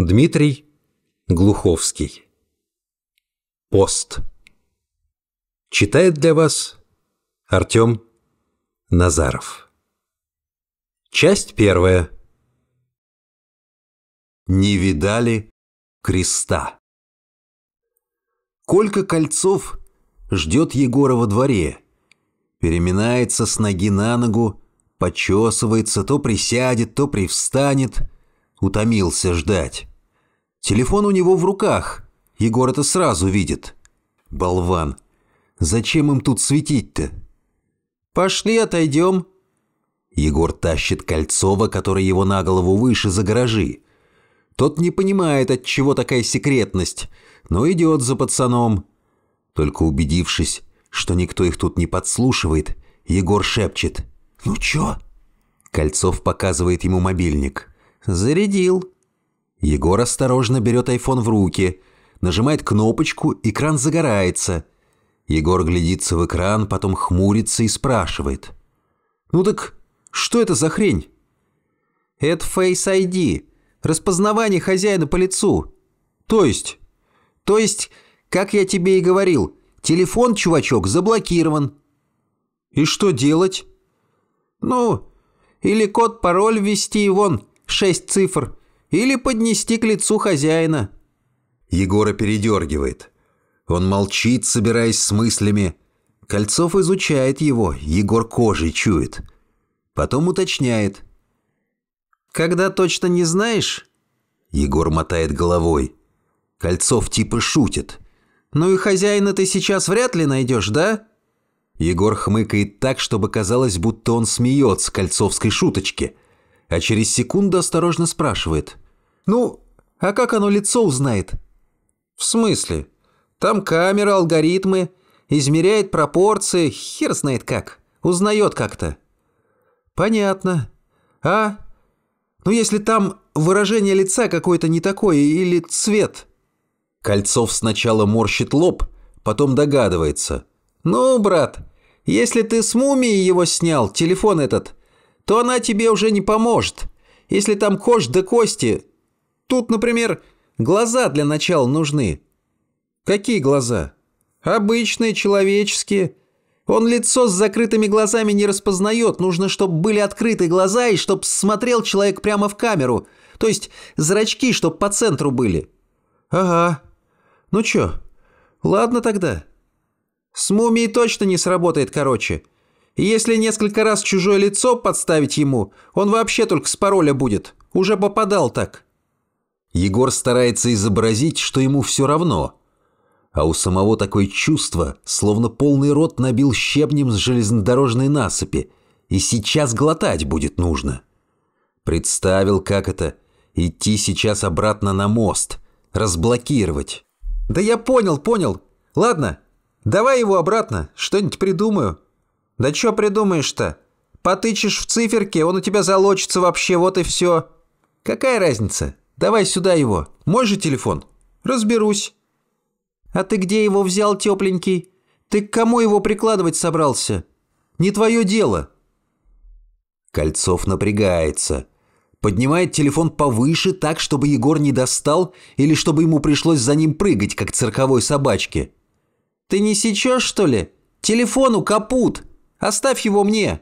Дмитрий Глуховский. Пост. Читает для вас Артем Назаров. Часть первая. Не видали креста. Колька Кольцов ждет Егора во дворе. Переминается с ноги на ногу, почесывается, то присядет, то привстанет – Утомился ждать. Телефон у него в руках. Егор это сразу видит. Болван. Зачем им тут светить-то? Пошли отойдем. Егор тащит Кольцова, который его на голову выше, за гаражи. Тот не понимает, от чего такая секретность, но идет за пацаном. Только убедившись, что никто их тут не подслушивает, Егор шепчет. «Ну чё?» Кольцов показывает ему мобильник. Зарядил. Егор осторожно берет айфон в руки, нажимает кнопочку, экран загорается. Егор глядится в экран, потом хмурится и спрашивает. «Ну так что это за хрень?» «Это Face ID, распознавание хозяина по лицу». «То есть?» «То есть, как я тебе и говорил, телефон, чувачок, заблокирован». «И что делать?» «Ну, или код-пароль ввести, и вон, в шесть цифр или поднести к лицу хозяина. Егора передергивает. Он молчит, собираясь с мыслями. Кольцов изучает его, Егор кожей чует. Потом уточняет. «Когда точно не знаешь?» Егор мотает головой. Кольцов типа шутит. «Ну и хозяина ты сейчас вряд ли найдешь, да?» Егор хмыкает так, чтобы казалось, будто он смеет с кольцовской шуточки а через секунду осторожно спрашивает. «Ну, а как оно лицо узнает?» «В смысле? Там камера, алгоритмы, измеряет пропорции, хер знает как, узнает как-то». «Понятно. А? Ну, если там выражение лица какое-то не такое или цвет?» Кольцов сначала морщит лоб, потом догадывается. «Ну, брат, если ты с мумией его снял, телефон этот, то она тебе уже не поможет. Если там кожь да кости... Тут, например, глаза для начала нужны. Какие глаза? Обычные, человеческие. Он лицо с закрытыми глазами не распознает. Нужно, чтобы были открыты глаза и чтобы смотрел человек прямо в камеру. То есть зрачки, чтобы по центру были. Ага. Ну чё, ладно тогда. С мумией точно не сработает, короче. И если несколько раз чужое лицо подставить ему, он вообще только с пароля будет. Уже попадал так». Егор старается изобразить, что ему все равно. А у самого такое чувство, словно полный рот набил щебнем с железнодорожной насыпи, и сейчас глотать будет нужно. Представил, как это – идти сейчас обратно на мост, разблокировать. «Да я понял, понял. Ладно, давай его обратно, что-нибудь придумаю». «Да чё придумаешь-то? Потычешь в циферке, он у тебя залочится вообще, вот и всё. Какая разница? Давай сюда его. Мой же телефон. Разберусь». «А ты где его взял, тепленький? Ты к кому его прикладывать собрался? Не твоё дело». Кольцов напрягается. Поднимает телефон повыше так, чтобы Егор не достал или чтобы ему пришлось за ним прыгать, как цирковой собачке. «Ты не сечешь, что ли? Телефону капут!» Оставь его мне!»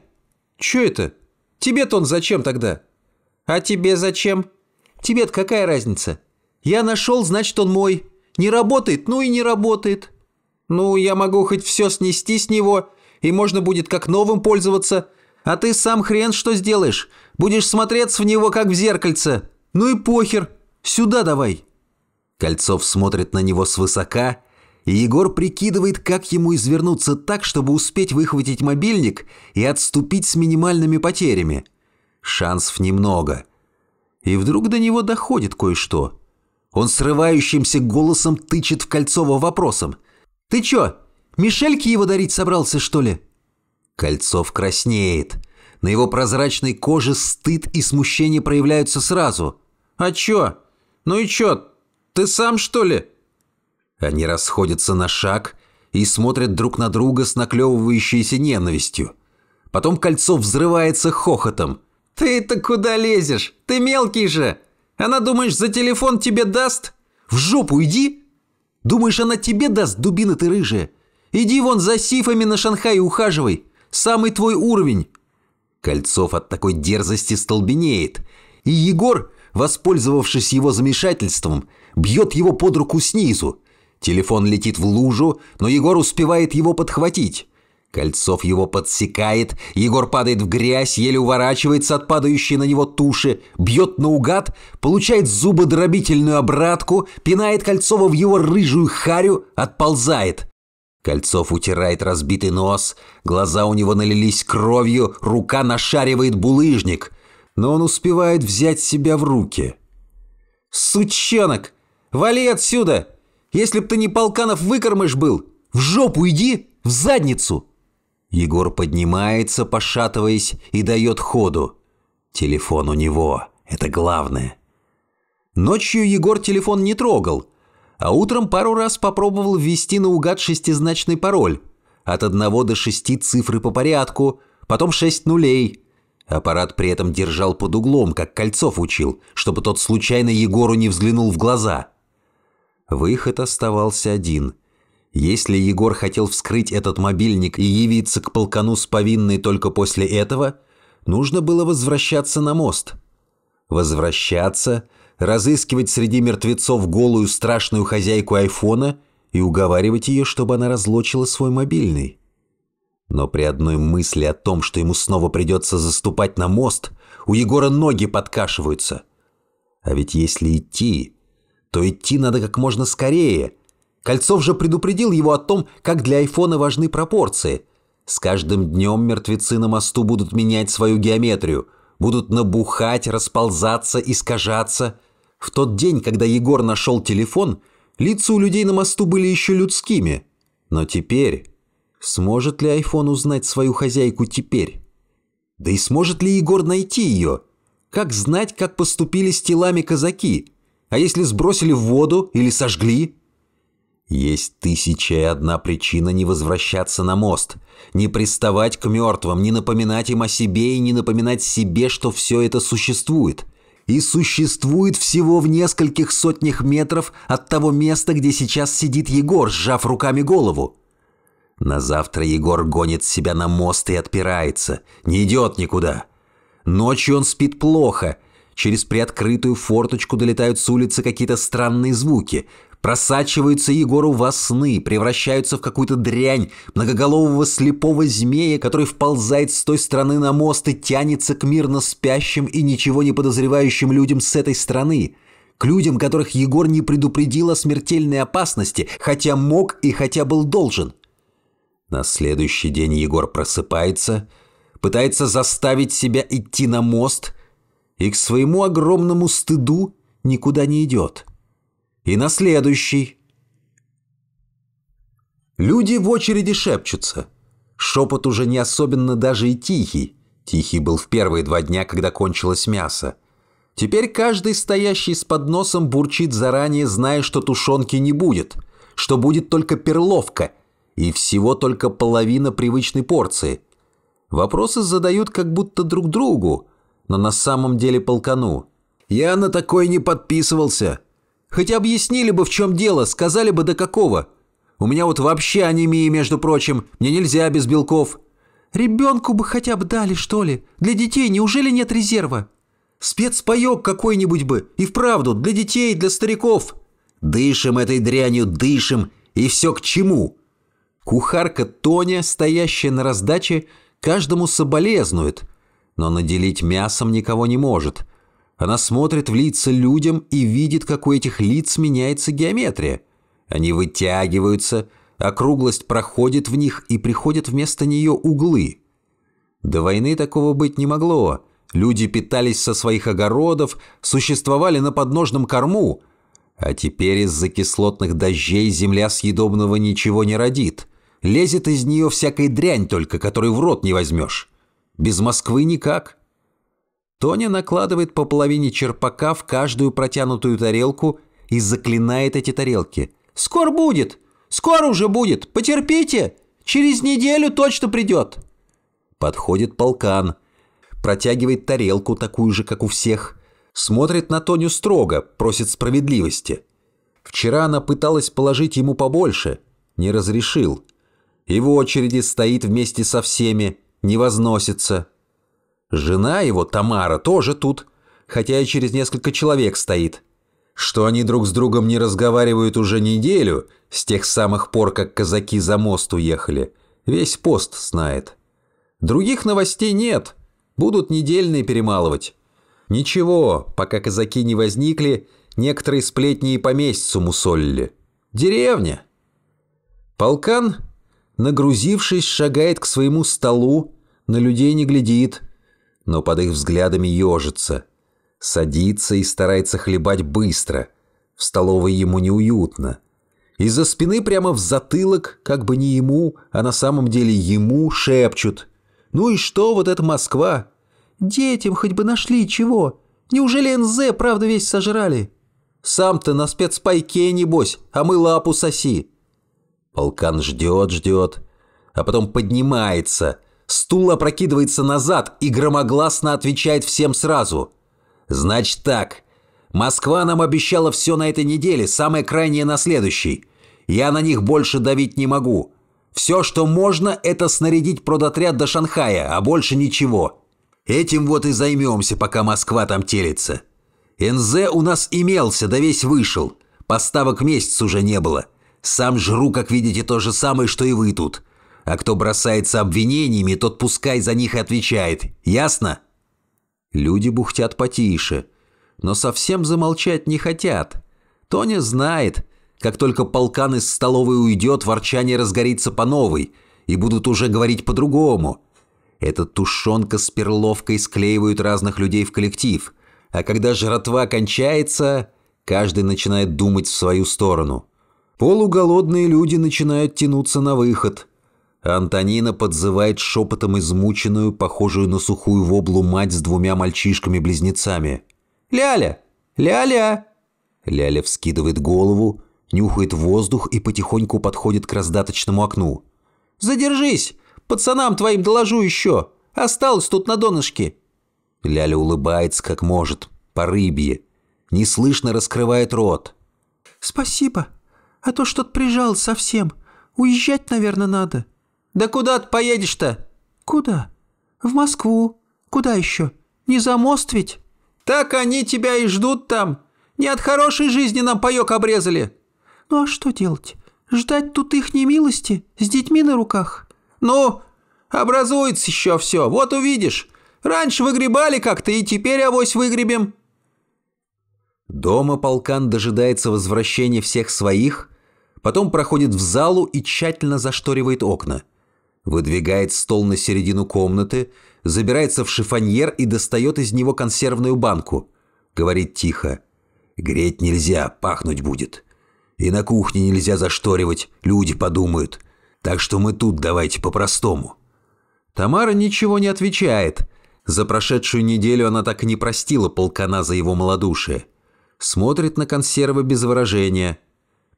«Чё это? Тебе-то он зачем тогда?» «А тебе зачем?» какая разница? Я нашел, значит, он мой. Не работает, ну и не работает. Ну, я могу хоть все снести с него, и можно будет как новым пользоваться. А ты сам хрен что сделаешь. Будешь смотреться в него, как в зеркальце. Ну и похер. Сюда давай». Кольцов смотрит на него свысока и Егор прикидывает, как ему извернуться так, чтобы успеть выхватить мобильник и отступить с минимальными потерями. Шансов немного. И вдруг до него доходит кое-что. Он срывающимся голосом тычет в Кольцова вопросом. «Ты чё, Мишельке его дарить собрался, что ли?» Кольцов краснеет. На его прозрачной коже стыд и смущение проявляются сразу. «А чё? Ну и чё? Ты сам, что ли?» Они расходятся на шаг и смотрят друг на друга с наклевывающейся ненавистью. Потом кольцо взрывается хохотом. «Ты-то куда лезешь? Ты мелкий же! Она, думаешь, за телефон тебе даст? В жопу иди! Думаешь, она тебе даст, дубина ты рыжая? Иди вон за сифами на Шанхай ухаживай! Самый твой уровень!» Кольцов от такой дерзости столбенеет, и Егор, воспользовавшись его замешательством, бьет его под руку снизу, Телефон летит в лужу, но Егор успевает его подхватить. Кольцов его подсекает, Егор падает в грязь, еле уворачивается от падающей на него туши, бьет наугад, получает зубодробительную обратку, пинает Кольцова в его рыжую харю, отползает. Кольцов утирает разбитый нос, глаза у него налились кровью, рука нашаривает булыжник. Но он успевает взять себя в руки. «Сучонок! Вали отсюда!» Если б ты не полканов выкормыш был, в жопу иди, в задницу!» Егор поднимается, пошатываясь, и дает ходу. Телефон у него, это главное. Ночью Егор телефон не трогал, а утром пару раз попробовал ввести наугад шестизначный пароль. От одного до шести цифры по порядку, потом шесть нулей. Аппарат при этом держал под углом, как Кольцов учил, чтобы тот случайно Егору не взглянул в глаза. Выход оставался один. Если Егор хотел вскрыть этот мобильник и явиться к полкану с повинной только после этого, нужно было возвращаться на мост. Возвращаться, разыскивать среди мертвецов голую страшную хозяйку айфона и уговаривать ее, чтобы она разлочила свой мобильный. Но при одной мысли о том, что ему снова придется заступать на мост, у Егора ноги подкашиваются. А ведь если идти, то идти надо как можно скорее. Кольцов же предупредил его о том, как для айфона важны пропорции. С каждым днем мертвецы на мосту будут менять свою геометрию, будут набухать, расползаться, искажаться. В тот день, когда Егор нашел телефон, лица у людей на мосту были еще людскими. Но теперь... Сможет ли айфон узнать свою хозяйку теперь? Да и сможет ли Егор найти ее? Как знать, как поступили с телами казаки? А если сбросили в воду или сожгли? Есть тысяча и одна причина не возвращаться на мост, не приставать к мертвым, не напоминать им о себе и не напоминать себе, что все это существует. И существует всего в нескольких сотнях метров от того места, где сейчас сидит Егор, сжав руками голову. На завтра Егор гонит себя на мост и отпирается, не идет никуда. Ночью он спит плохо – Через приоткрытую форточку долетают с улицы какие-то странные звуки. Просачиваются Егору во сны, превращаются в какую-то дрянь многоголового слепого змея, который вползает с той стороны на мост и тянется к мирно спящим и ничего не подозревающим людям с этой стороны. К людям, которых Егор не предупредил о смертельной опасности, хотя мог и хотя был должен. На следующий день Егор просыпается, пытается заставить себя идти на мост – и к своему огромному стыду никуда не идет. И на следующий. Люди в очереди шепчутся. Шепот уже не особенно даже и тихий. Тихий был в первые два дня, когда кончилось мясо. Теперь каждый стоящий с подносом бурчит заранее, зная, что тушенки не будет, что будет только перловка и всего только половина привычной порции. Вопросы задают как будто друг другу, но на самом деле полкану. Я на такое не подписывался. Хоть объяснили бы, в чем дело, сказали бы, до какого. У меня вот вообще анемия, между прочим, мне нельзя без белков. Ребенку бы хотя бы дали, что ли? Для детей неужели нет резерва? Спецпоёк какой-нибудь бы, и вправду, для детей, для стариков. Дышим этой дрянью, дышим, и все к чему? Кухарка Тоня, стоящая на раздаче, каждому соболезнует, но наделить мясом никого не может. Она смотрит в лица людям и видит, как у этих лиц меняется геометрия. Они вытягиваются, округлость проходит в них и приходят вместо нее углы. До войны такого быть не могло. Люди питались со своих огородов, существовали на подножном корму. А теперь из-за кислотных дождей земля съедобного ничего не родит. Лезет из нее всякой дрянь только, которую в рот не возьмешь. Без Москвы никак. Тоня накладывает по половине черпака в каждую протянутую тарелку и заклинает эти тарелки. «Скоро будет! Скоро уже будет! Потерпите! Через неделю точно придет!» Подходит полкан. Протягивает тарелку, такую же, как у всех. Смотрит на Тоню строго, просит справедливости. Вчера она пыталась положить ему побольше. Не разрешил. И в очереди стоит вместе со всеми не возносится. Жена его, Тамара, тоже тут, хотя и через несколько человек стоит. Что они друг с другом не разговаривают уже неделю, с тех самых пор, как казаки за мост уехали, весь пост знает. Других новостей нет, будут недельные перемалывать. Ничего, пока казаки не возникли, некоторые сплетни и по месяцу мусолили. Деревня. Полкан Нагрузившись, шагает к своему столу, на людей не глядит, но под их взглядами ежится. Садится и старается хлебать быстро. В столовой ему неуютно. Из-за спины прямо в затылок, как бы не ему, а на самом деле ему шепчут. «Ну и что вот эта Москва? Детям хоть бы нашли чего. Неужели НЗ правда весь сожрали? Сам-то на спецпайке, небось, а мы лапу соси. Полкан ждет, ждет, а потом поднимается. Стул опрокидывается назад и громогласно отвечает всем сразу. «Значит так. Москва нам обещала все на этой неделе, самое крайнее на следующей. Я на них больше давить не могу. Все, что можно, это снарядить продотряд до Шанхая, а больше ничего. Этим вот и займемся, пока Москва там телится. НЗ у нас имелся, да весь вышел. Поставок месяц уже не было. Сам жру, как видите, то же самое, что и вы тут. А кто бросается обвинениями, тот пускай за них и отвечает. Ясно?» Люди бухтят потише, но совсем замолчать не хотят. Тоня знает, как только полкан из столовой уйдет, ворчание разгорится по новой, и будут уже говорить по-другому. Эта тушенка с перловкой склеивают разных людей в коллектив, а когда жратва кончается, каждый начинает думать в свою сторону. Полуголодные люди начинают тянуться на выход. Антонина подзывает шепотом измученную, похожую на сухую воблу мать с двумя мальчишками-близнецами. «Ляля! Ляля!» Ляля вскидывает голову, нюхает воздух и потихоньку подходит к раздаточному окну. «Задержись! Пацанам твоим доложу еще! Осталось тут на донышке!» Ляля улыбается как может, по рыбье. Неслышно раскрывает рот. «Спасибо!» а то что-то прижал совсем. Уезжать, наверное, надо». «Да куда ты поедешь-то?» «Куда? В Москву. Куда еще? Не за мост ведь?» «Так они тебя и ждут там. Не от хорошей жизни нам паёк обрезали». «Ну а что делать? Ждать тут их немилости с детьми на руках?» «Ну, образуется еще все, вот увидишь. Раньше выгребали как-то, и теперь авось выгребем». Дома полкан дожидается возвращения всех своих, потом проходит в залу и тщательно зашторивает окна. Выдвигает стол на середину комнаты, забирается в шифоньер и достает из него консервную банку. Говорит тихо. «Греть нельзя, пахнуть будет. И на кухне нельзя зашторивать, люди подумают. Так что мы тут давайте по-простому». Тамара ничего не отвечает. За прошедшую неделю она так и не простила полкана за его малодушие – смотрит на консервы без выражения.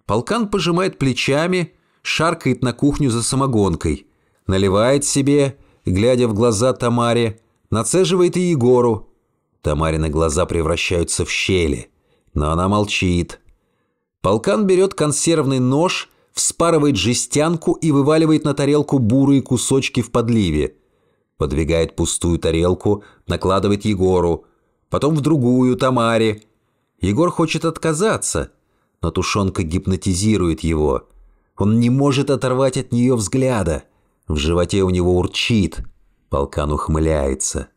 Полкан пожимает плечами, шаркает на кухню за самогонкой. Наливает себе, глядя в глаза Тамаре, нацеживает и Егору. Тамарины глаза превращаются в щели, но она молчит. Полкан берет консервный нож, вспарывает жестянку и вываливает на тарелку бурые кусочки в подливе. Подвигает пустую тарелку, накладывает Егору. Потом в другую Тамаре – Егор хочет отказаться, но тушенка гипнотизирует его. Он не может оторвать от нее взгляда. В животе у него урчит. Полкан ухмыляется.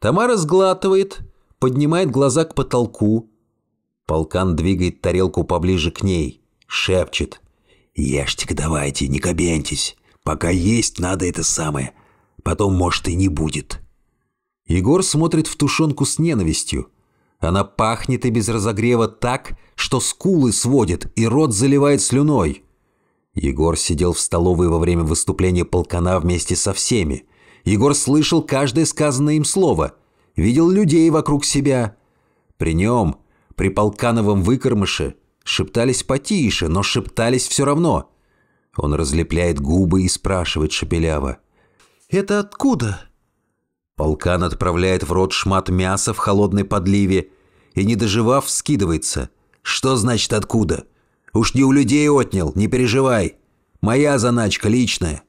Тамара сглатывает, поднимает глаза к потолку. Полкан двигает тарелку поближе к ней, шепчет. «Ешьте-ка давайте, не кабентесь. Пока есть надо это самое. Потом, может, и не будет». Егор смотрит в тушенку с ненавистью – она пахнет и без разогрева так, что скулы сводит и рот заливает слюной. Егор сидел в столовой во время выступления полкана вместе со всеми. Егор слышал каждое сказанное им слово, видел людей вокруг себя. При нем, при полкановом выкормыше, шептались потише, но шептались все равно. Он разлепляет губы и спрашивает шепеляво. «Это откуда?» Полкан отправляет в рот шмат мяса в холодной подливе и, не доживав, вскидывается. «Что значит откуда? Уж не у людей отнял, не переживай. Моя заначка личная».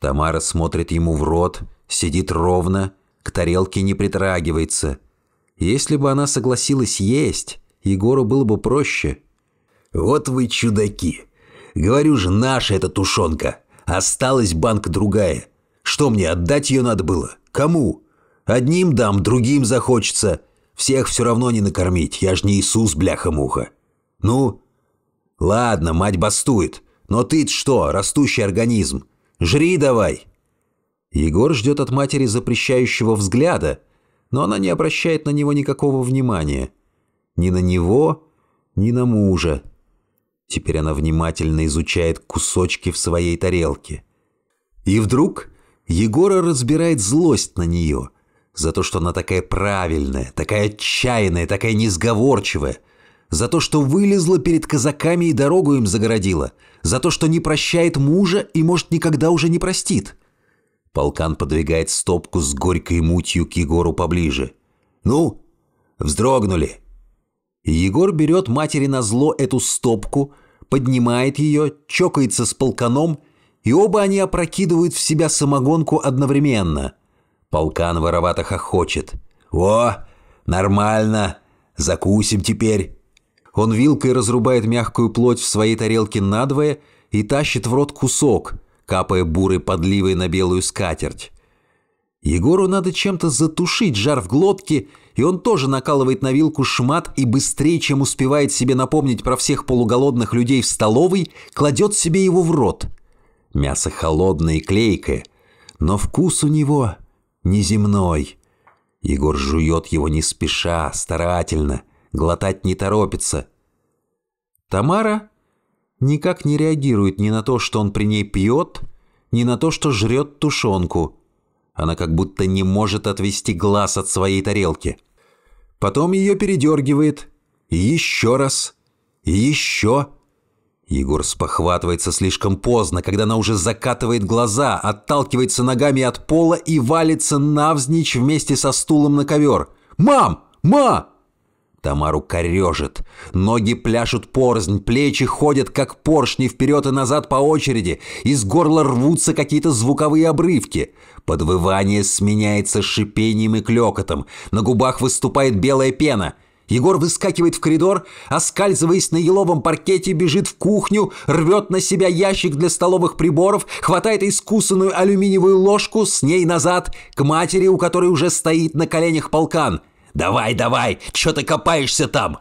Тамара смотрит ему в рот, сидит ровно, к тарелке не притрагивается. Если бы она согласилась есть, Егору было бы проще. «Вот вы чудаки! Говорю же, наша эта тушенка! Осталась банка другая. Что мне, отдать ее надо было?» Кому? Одним дам, другим захочется. Всех все равно не накормить, я ж не Иисус, бляха-муха. Ну? Ладно, мать бастует. Но ты что, растущий организм? Жри давай!» Егор ждет от матери запрещающего взгляда, но она не обращает на него никакого внимания. Ни на него, ни на мужа. Теперь она внимательно изучает кусочки в своей тарелке. И вдруг Егора разбирает злость на нее за то, что она такая правильная, такая отчаянная, такая несговорчивая, за то, что вылезла перед казаками и дорогу им загородила, за то, что не прощает мужа и, может, никогда уже не простит. Полкан подвигает стопку с горькой мутью к Егору поближе. «Ну, вздрогнули!» Егор берет матери на зло эту стопку, поднимает ее, чокается с полканом – и оба они опрокидывают в себя самогонку одновременно. Полкан воровато хохочет. «О, нормально! Закусим теперь!» Он вилкой разрубает мягкую плоть в своей тарелке надвое и тащит в рот кусок, капая бурой подливой на белую скатерть. Егору надо чем-то затушить жар в глотке, и он тоже накалывает на вилку шмат и быстрее, чем успевает себе напомнить про всех полуголодных людей в столовой, кладет себе его в рот – Мясо холодное и клейкое, но вкус у него неземной. Егор жует его не спеша, старательно, глотать не торопится. Тамара никак не реагирует ни на то, что он при ней пьет, ни на то, что жрет тушенку. Она как будто не может отвести глаз от своей тарелки. Потом ее передергивает. Еще раз. Еще. Егор спохватывается слишком поздно, когда она уже закатывает глаза, отталкивается ногами от пола и валится навзничь вместе со стулом на ковер. «Мам! Ма!» Тамару корежит. Ноги пляшут порзнь, плечи ходят, как поршни, вперед и назад по очереди. Из горла рвутся какие-то звуковые обрывки. Подвывание сменяется шипением и клёкотом. На губах выступает белая пена – Егор выскакивает в коридор, оскальзываясь на еловом паркете, бежит в кухню, рвет на себя ящик для столовых приборов, хватает искусанную алюминиевую ложку, с ней назад, к матери, у которой уже стоит на коленях полкан. «Давай, давай, что ты копаешься там?»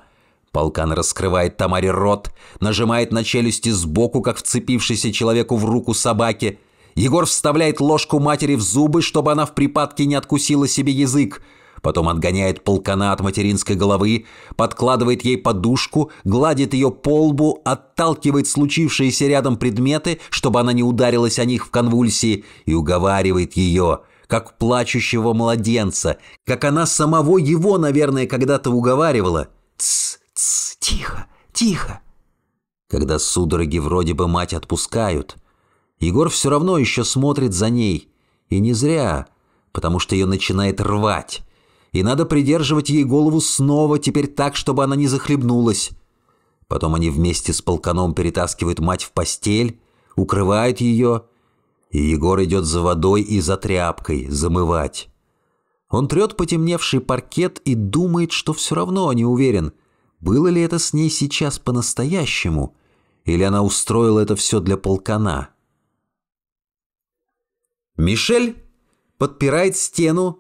Полкан раскрывает Тамаре рот, нажимает на челюсти сбоку, как вцепившийся человеку в руку собаки. Егор вставляет ложку матери в зубы, чтобы она в припадке не откусила себе язык потом отгоняет полкана от материнской головы, подкладывает ей подушку, гладит ее по лбу, отталкивает случившиеся рядом предметы, чтобы она не ударилась о них в конвульсии, и уговаривает ее, как плачущего младенца, как она самого его, наверное, когда-то уговаривала. «Тсс, тсс, тихо, тихо!» Когда судороги вроде бы мать отпускают, Егор все равно еще смотрит за ней, и не зря, потому что ее начинает рвать, и надо придерживать ей голову снова, теперь так, чтобы она не захлебнулась. Потом они вместе с полканом перетаскивают мать в постель, укрывают ее, и Егор идет за водой и за тряпкой замывать. Он трет потемневший паркет и думает, что все равно не уверен, было ли это с ней сейчас по-настоящему, или она устроила это все для полкана. Мишель подпирает стену,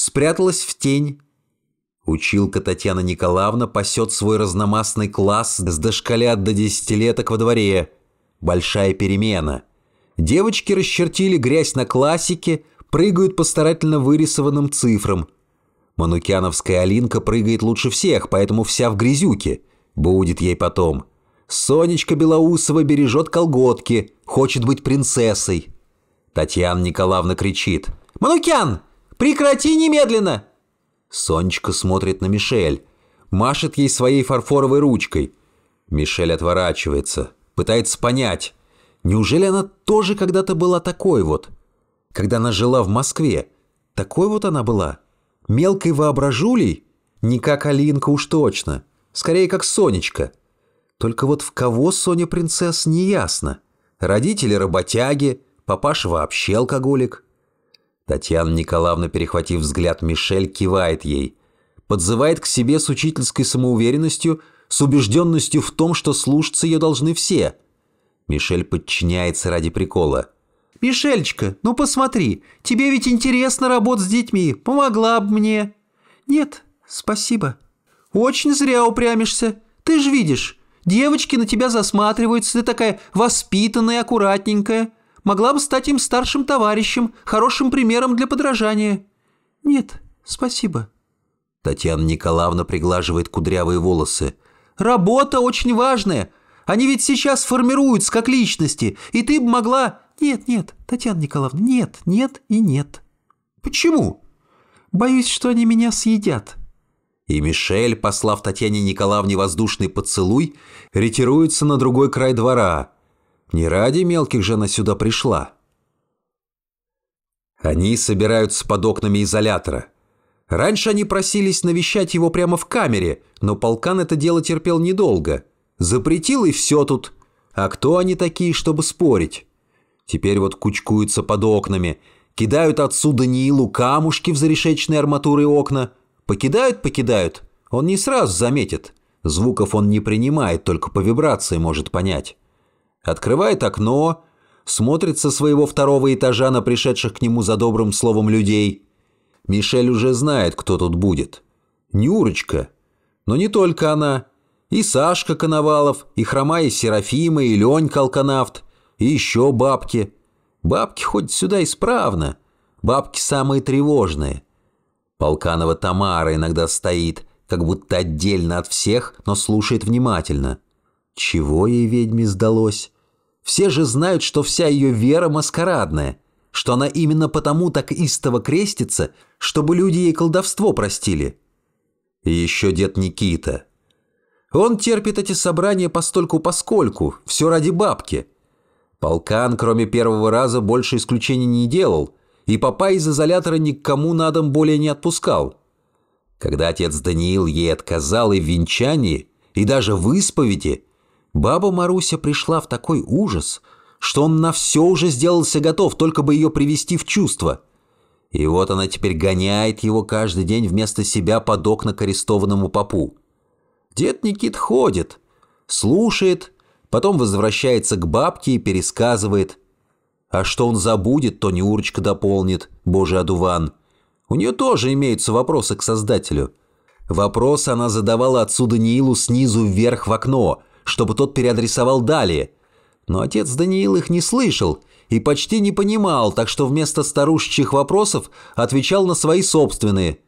спряталась в тень. Училка Татьяна Николаевна пасет свой разномастный класс с дошколят до десятилеток во дворе. Большая перемена. Девочки расчертили грязь на классике, прыгают по старательно вырисованным цифрам. Манукяновская Алинка прыгает лучше всех, поэтому вся в грязюке. Будет ей потом. Сонечка Белоусова бережет колготки, хочет быть принцессой. Татьяна Николаевна кричит. «Манукян, Прекрати немедленно!» Сонечка смотрит на Мишель, машет ей своей фарфоровой ручкой. Мишель отворачивается, пытается понять, неужели она тоже когда-то была такой вот? Когда она жила в Москве, такой вот она была? Мелкой воображулей? Не как Алинка уж точно, скорее как Сонечка. Только вот в кого Соня принцесс не ясно. Родители работяги, папаша вообще алкоголик – Татьяна Николаевна, перехватив взгляд Мишель, кивает ей. Подзывает к себе с учительской самоуверенностью, с убежденностью в том, что слушаться ее должны все. Мишель подчиняется ради прикола. «Мишельчка, ну посмотри, тебе ведь интересно работать с детьми, помогла бы мне». «Нет, спасибо». «Очень зря упрямишься, ты же видишь, девочки на тебя засматриваются, ты такая воспитанная, аккуратненькая» могла бы стать им старшим товарищем, хорошим примером для подражания. Нет, спасибо. Татьяна Николаевна приглаживает кудрявые волосы. Работа очень важная. Они ведь сейчас формируются как личности, и ты бы могла... Нет, нет, Татьяна Николаевна, нет, нет и нет. Почему? Боюсь, что они меня съедят. И Мишель, послав Татьяне Николаевне воздушный поцелуй, ретируется на другой край двора – не ради мелких же она сюда пришла. Они собираются под окнами изолятора. Раньше они просились навещать его прямо в камере, но полкан это дело терпел недолго. Запретил и все тут. А кто они такие, чтобы спорить? Теперь вот кучкуются под окнами, кидают отсюда Нилу камушки в зарешечные арматуры окна. Покидают, покидают. Он не сразу заметит. Звуков он не принимает, только по вибрации может понять открывает окно, смотрит со своего второго этажа на пришедших к нему за добрым словом людей. Мишель уже знает, кто тут будет. Нюрочка. Но не только она. И Сашка Коновалов, и Хромая Серафима, и Ленька Калканавт, и еще бабки. Бабки хоть сюда исправно. Бабки самые тревожные. Полканова Тамара иногда стоит, как будто отдельно от всех, но слушает внимательно. Чего ей ведьме сдалось? Все же знают, что вся ее вера маскарадная, что она именно потому так истово крестится, чтобы люди ей колдовство простили. И еще дед Никита. Он терпит эти собрания постольку-поскольку, все ради бабки. Полкан, кроме первого раза, больше исключений не делал, и папа из изолятора никому на дом более не отпускал. Когда отец Даниил ей отказал и в венчании, и даже в исповеди, Баба Маруся пришла в такой ужас, что он на все уже сделался готов, только бы ее привести в чувство. И вот она теперь гоняет его каждый день вместо себя под окна к арестованному попу. Дед Никит ходит, слушает, потом возвращается к бабке и пересказывает. А что он забудет, то Неурочка дополнит, боже одуван. У нее тоже имеются вопросы к создателю. Вопросы она задавала отсюда Нилу снизу вверх в окно – чтобы тот переадресовал далее. Но отец Даниил их не слышал и почти не понимал, так что вместо старушечьих вопросов отвечал на свои собственные.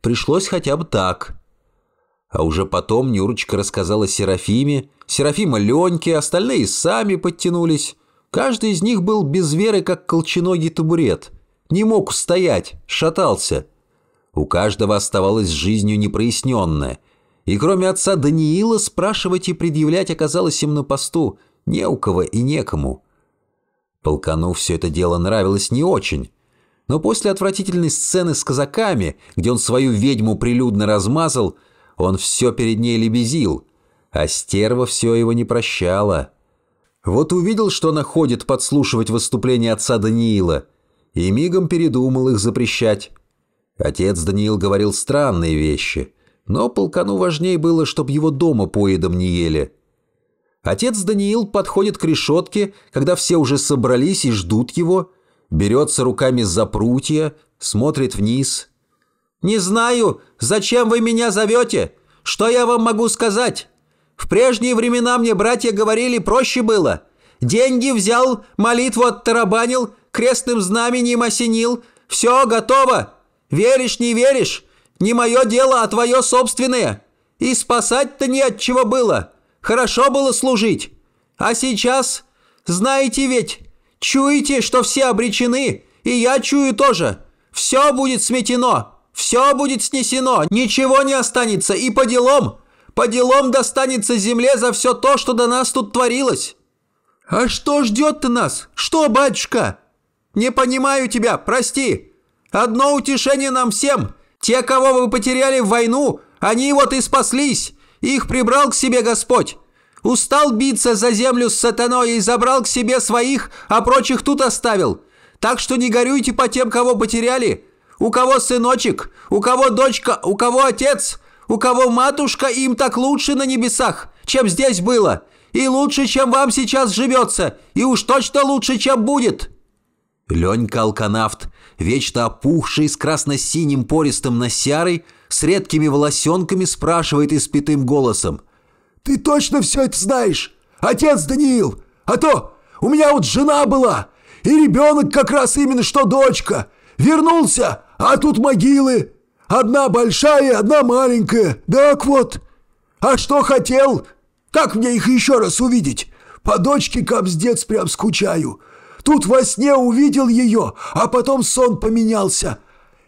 Пришлось хотя бы так. А уже потом Нюрочка рассказала Серафиме, Серафима Леньке, остальные сами подтянулись. Каждый из них был без веры, как колченогий табурет. Не мог устоять, шатался. У каждого оставалось жизнью непроясненная – и кроме отца Даниила спрашивать и предъявлять оказалось им на посту не у кого и некому. Полкану все это дело нравилось не очень. Но после отвратительной сцены с казаками, где он свою ведьму прилюдно размазал, он все перед ней лебезил, а стерва все его не прощала. Вот увидел, что она ходит подслушивать выступления отца Даниила, и мигом передумал их запрещать. Отец Даниил говорил странные вещи – но полкану важнее было, чтобы его дома поедом не ели. Отец Даниил подходит к решетке, когда все уже собрались и ждут его, берется руками за прутья, смотрит вниз. «Не знаю, зачем вы меня зовете? Что я вам могу сказать? В прежние времена мне братья говорили, проще было. Деньги взял, молитву оттарабанил, крестным знаменем осенил. Все готово. Веришь, не веришь? Не мое дело, а твое собственное. И спасать-то не от чего было. Хорошо было служить. А сейчас, знаете ведь, чуете, что все обречены, и я чую тоже. Все будет сметено, все будет снесено, ничего не останется, и по делам, по делам достанется земле за все то, что до нас тут творилось. А что ждет ты нас? Что, батюшка? Не понимаю тебя, прости. Одно утешение нам всем – те, кого вы потеряли в войну, они вот и спаслись. Их прибрал к себе Господь. Устал биться за землю с сатаной и забрал к себе своих, а прочих тут оставил. Так что не горюйте по тем, кого потеряли. У кого сыночек, у кого дочка, у кого отец, у кого матушка, им так лучше на небесах, чем здесь было. И лучше, чем вам сейчас живется, и уж точно лучше, чем будет». Ленька Алканавт вечно опухший, с красно-синим пористым носярой, с редкими волосенками спрашивает испитым голосом. «Ты точно все это знаешь? Отец Даниил! А то у меня вот жена была, и ребенок как раз именно что дочка. Вернулся, а тут могилы. Одна большая, одна маленькая. Так вот. А что хотел? Как мне их еще раз увидеть? По дочке кобздец прям скучаю. Тут во сне увидел ее, а потом сон поменялся.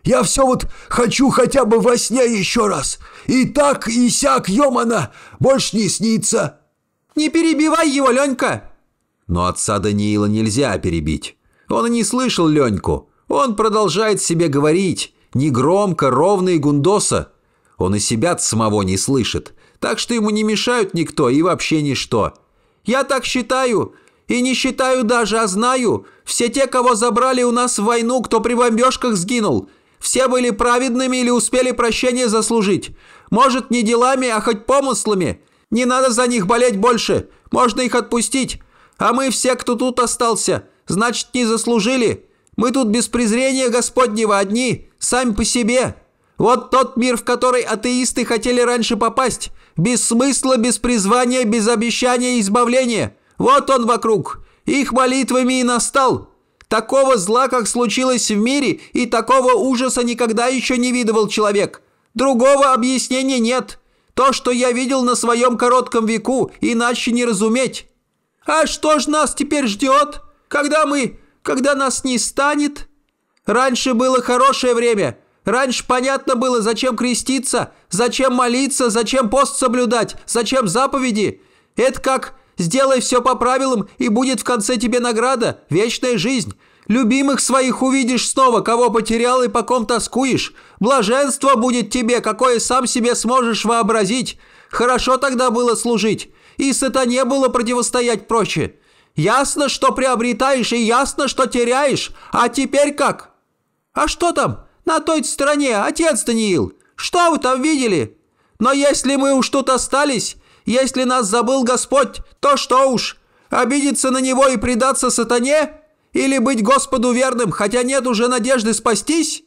Я все вот хочу хотя бы во сне еще раз. И так, и сяк, емана, больше не снится». «Не перебивай его, Ленька!» Но отца Даниила нельзя перебить. Он и не слышал Леньку. Он продолжает себе говорить, негромко, ровно и гундоса. Он и себя самого не слышит, так что ему не мешают никто и вообще ничто. «Я так считаю, и не считаю даже, а знаю. Все те, кого забрали у нас в войну, кто при бомбежках сгинул. Все были праведными или успели прощение заслужить. Может, не делами, а хоть помыслами. Не надо за них болеть больше. Можно их отпустить. А мы все, кто тут остался, значит, не заслужили. Мы тут без презрения Господнего одни, сами по себе. Вот тот мир, в который атеисты хотели раньше попасть. Без смысла, без призвания, без обещания избавления». Вот он вокруг. Их молитвами и настал. Такого зла, как случилось в мире, и такого ужаса никогда еще не видывал человек. Другого объяснения нет. То, что я видел на своем коротком веку, иначе не разуметь. А что ж нас теперь ждет? Когда мы... Когда нас не станет? Раньше было хорошее время. Раньше понятно было, зачем креститься, зачем молиться, зачем пост соблюдать, зачем заповеди. Это как Сделай все по правилам, и будет в конце тебе награда, вечная жизнь. Любимых своих увидишь снова, кого потерял и по ком тоскуешь. Блаженство будет тебе, какое сам себе сможешь вообразить. Хорошо тогда было служить, и сатане было противостоять проще. Ясно, что приобретаешь, и ясно, что теряешь. А теперь как? А что там? На той стороне, отец Даниил. Что вы там видели? Но если мы уж тут остались, если нас забыл Господь, то что уж? Обидеться на Него и предаться сатане? Или быть Господу верным, хотя нет уже надежды спастись?»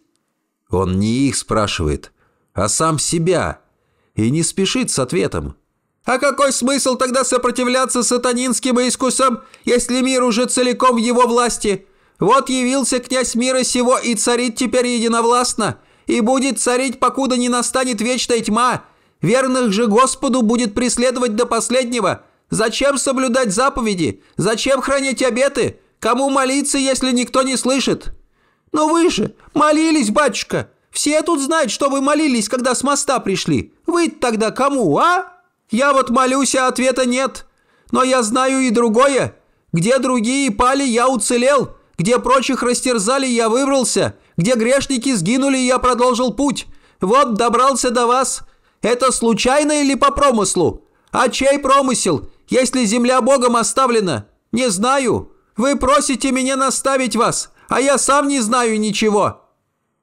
Он не их спрашивает, а сам себя. И не спешит с ответом. «А какой смысл тогда сопротивляться сатанинским искусам, если мир уже целиком в его власти? Вот явился князь мира сего и царит теперь единовластно, и будет царить, покуда не настанет вечная тьма» Верных же Господу будет преследовать до последнего. Зачем соблюдать заповеди? Зачем хранить обеты? Кому молиться, если никто не слышит? Но ну вы же молились, батюшка. Все тут знают, что вы молились, когда с моста пришли. вы тогда кому, а? Я вот молюсь, а ответа нет. Но я знаю и другое. Где другие пали, я уцелел. Где прочих растерзали, я выбрался. Где грешники сгинули, я продолжил путь. Вот добрался до вас. Это случайно или по промыслу? А чей промысел, если земля Богом оставлена? Не знаю. Вы просите меня наставить вас, а я сам не знаю ничего».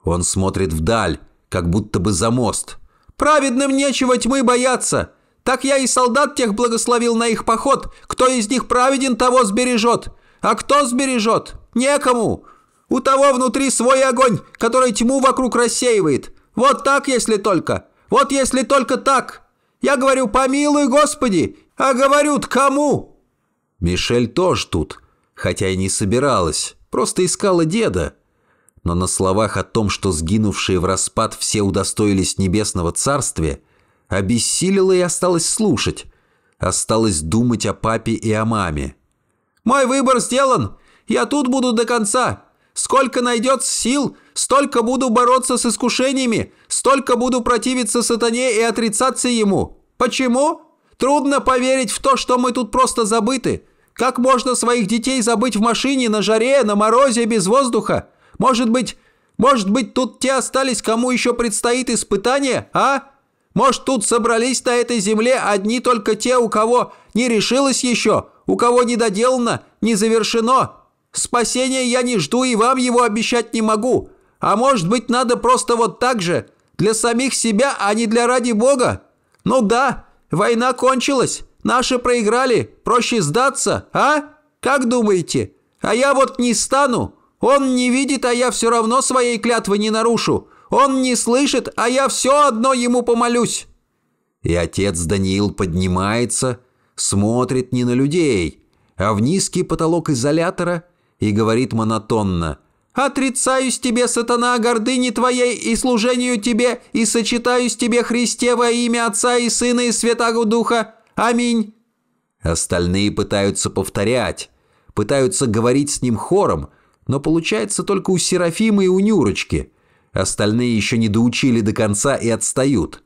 Он смотрит вдаль, как будто бы за мост. «Праведным нечего тьмы бояться. Так я и солдат тех благословил на их поход. Кто из них праведен, того сбережет. А кто сбережет? Некому. У того внутри свой огонь, который тьму вокруг рассеивает. Вот так, если только. Вот если только так. Я говорю, помилуй, Господи, а говорю кому?» Мишель тоже тут, хотя и не собиралась, просто искала деда. Но на словах о том, что сгинувшие в распад все удостоились небесного царствия, обессилила и осталась слушать. Осталось думать о папе и о маме. «Мой выбор сделан! Я тут буду до конца!» Сколько найдется сил, столько буду бороться с искушениями, столько буду противиться сатане и отрицаться ему. Почему? Трудно поверить в то, что мы тут просто забыты. Как можно своих детей забыть в машине, на жаре, на морозе, без воздуха? Может быть, может быть, тут те остались, кому еще предстоит испытание, а? Может, тут собрались на этой земле одни только те, у кого не решилось еще, у кого не доделано, не завершено, Спасения я не жду и вам его обещать не могу. А может быть, надо просто вот так же? Для самих себя, а не для ради Бога? Ну да, война кончилась. Наши проиграли. Проще сдаться, а? Как думаете? А я вот не стану. Он не видит, а я все равно своей клятвы не нарушу. Он не слышит, а я все одно ему помолюсь». И отец Даниил поднимается, смотрит не на людей, а в низкий потолок изолятора – и говорит монотонно – «Отрицаюсь тебе, сатана, гордыни твоей и служению тебе, и сочетаюсь тебе, Христе, во имя Отца и Сына и Святаго Духа. Аминь!» Остальные пытаются повторять, пытаются говорить с ним хором, но получается только у Серафимы и у Нюрочки. Остальные еще не доучили до конца и отстают.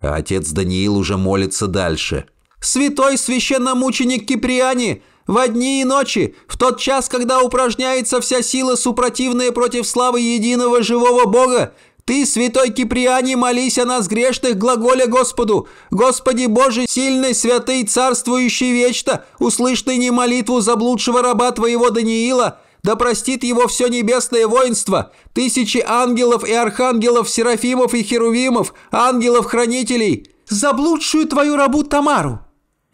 А отец Даниил уже молится дальше. «Святой священномученик Киприани!» в одни и ночи, в тот час, когда упражняется вся сила супротивная против славы единого живого Бога, ты, святой Киприане, молись о нас грешных, глаголя Господу. Господи Боже, сильный, святый, царствующий вечно, услышь ныне молитву заблудшего раба твоего Даниила, да простит его все небесное воинство, тысячи ангелов и архангелов, серафимов и херувимов, ангелов-хранителей, заблудшую твою рабу Тамару».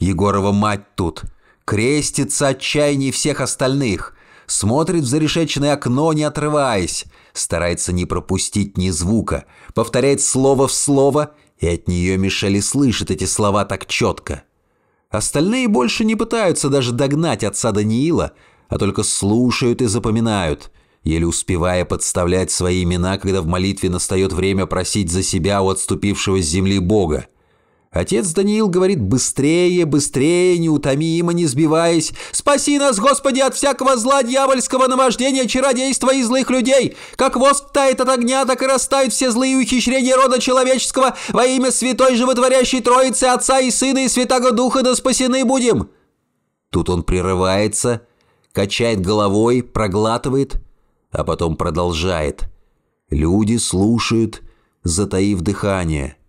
Егорова мать тут – крестится отчаяние всех остальных, смотрит в зарешечное окно, не отрываясь, старается не пропустить ни звука, повторяет слово в слово, и от нее Мишель и слышит эти слова так четко. Остальные больше не пытаются даже догнать отца Даниила, а только слушают и запоминают, еле успевая подставлять свои имена, когда в молитве настает время просить за себя у отступившего с земли Бога. Отец Даниил говорит быстрее, быстрее, неутомимо, не сбиваясь. «Спаси нас, Господи, от всякого зла, дьявольского наваждения, чародейства и злых людей! Как воск тает от огня, так и растают все злые ухищрения рода человеческого во имя святой животворящей Троицы, Отца и Сына и Святого Духа, да спасены будем!» Тут он прерывается, качает головой, проглатывает, а потом продолжает. Люди слушают, затаив дыхание –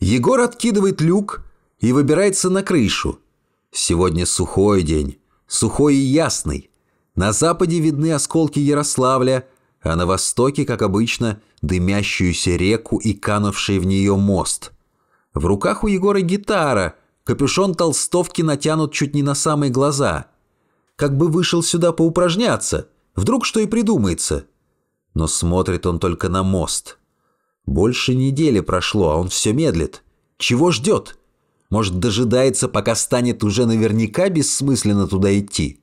Егор откидывает люк и выбирается на крышу. Сегодня сухой день, сухой и ясный. На западе видны осколки Ярославля, а на востоке, как обычно, дымящуюся реку и канувший в нее мост. В руках у Егора гитара, капюшон толстовки натянут чуть не на самые глаза. Как бы вышел сюда поупражняться, вдруг что и придумается. Но смотрит он только на мост. Больше недели прошло, а он все медлит. Чего ждет? Может, дожидается, пока станет уже наверняка бессмысленно туда идти?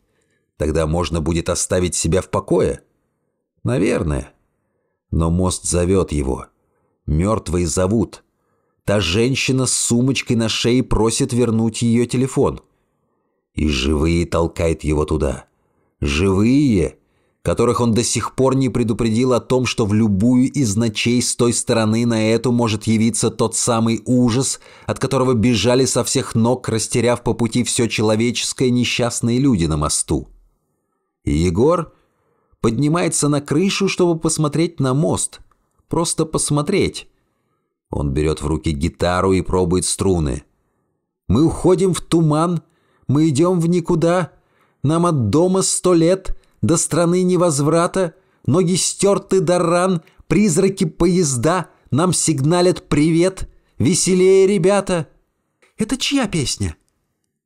Тогда можно будет оставить себя в покое? Наверное. Но мост зовет его. Мертвые зовут. Та женщина с сумочкой на шее просит вернуть ее телефон. И живые толкает его туда. Живые которых он до сих пор не предупредил о том, что в любую из ночей с той стороны на эту может явиться тот самый ужас, от которого бежали со всех ног, растеряв по пути все человеческое несчастные люди на мосту. И Егор поднимается на крышу, чтобы посмотреть на мост. Просто посмотреть. Он берет в руки гитару и пробует струны. Мы уходим в туман, мы идем в никуда. Нам от дома сто лет, до страны невозврата, ноги стерты до ран, призраки поезда нам сигналят привет, веселее, ребята. Это чья песня?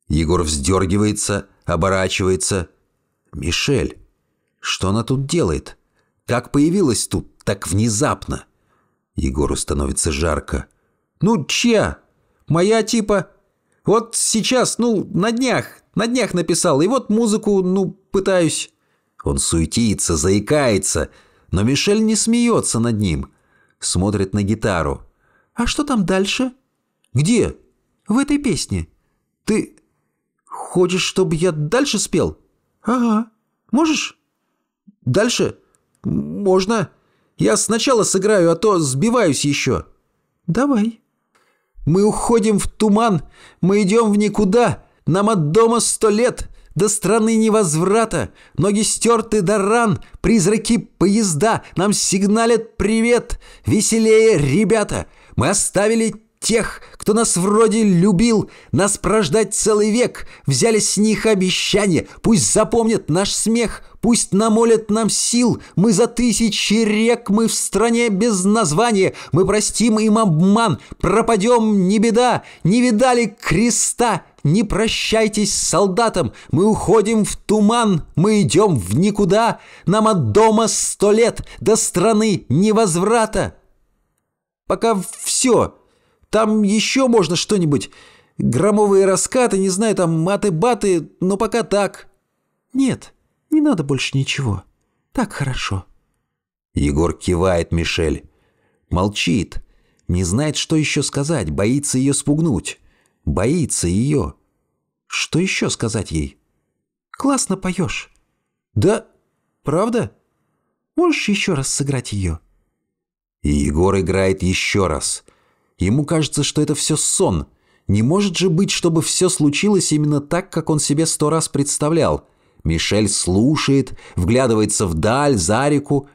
Егор вздергивается, оборачивается. Мишель, что она тут делает? Как появилась тут так внезапно? Егору становится жарко. Ну, чья? Моя типа. Вот сейчас, ну, на днях, на днях написал, и вот музыку, ну, пытаюсь. Он суетится, заикается, но Мишель не смеется над ним. Смотрит на гитару. «А что там дальше?» «Где?» «В этой песне». «Ты хочешь, чтобы я дальше спел?» «Ага. Можешь?» «Дальше?» «Можно. Я сначала сыграю, а то сбиваюсь еще». «Давай». «Мы уходим в туман, мы идем в никуда, нам от дома сто лет, до страны невозврата, ноги стерты до ран, призраки поезда нам сигналят привет, веселее, ребята, мы оставили Тех, кто нас вроде любил, нас прождать целый век, взяли с них обещание, пусть запомнят наш смех, пусть намолят нам сил, мы за тысячи рек, мы в стране без названия, мы простим им обман, пропадем, не беда, не видали креста, не прощайтесь с солдатом, мы уходим в туман, мы идем в никуда, нам от дома сто лет, до страны невозврата. Пока все, там еще можно что-нибудь. Громовые раскаты, не знаю, там маты-баты, но пока так. Нет, не надо больше ничего. Так хорошо. Егор кивает Мишель. Молчит. Не знает, что еще сказать, боится ее спугнуть. Боится ее. Что еще сказать ей? Классно поешь. Да, правда? Можешь еще раз сыграть ее? И Егор играет еще раз. Ему кажется, что это все сон. Не может же быть, чтобы все случилось именно так, как он себе сто раз представлял. Мишель слушает, вглядывается вдаль, за реку.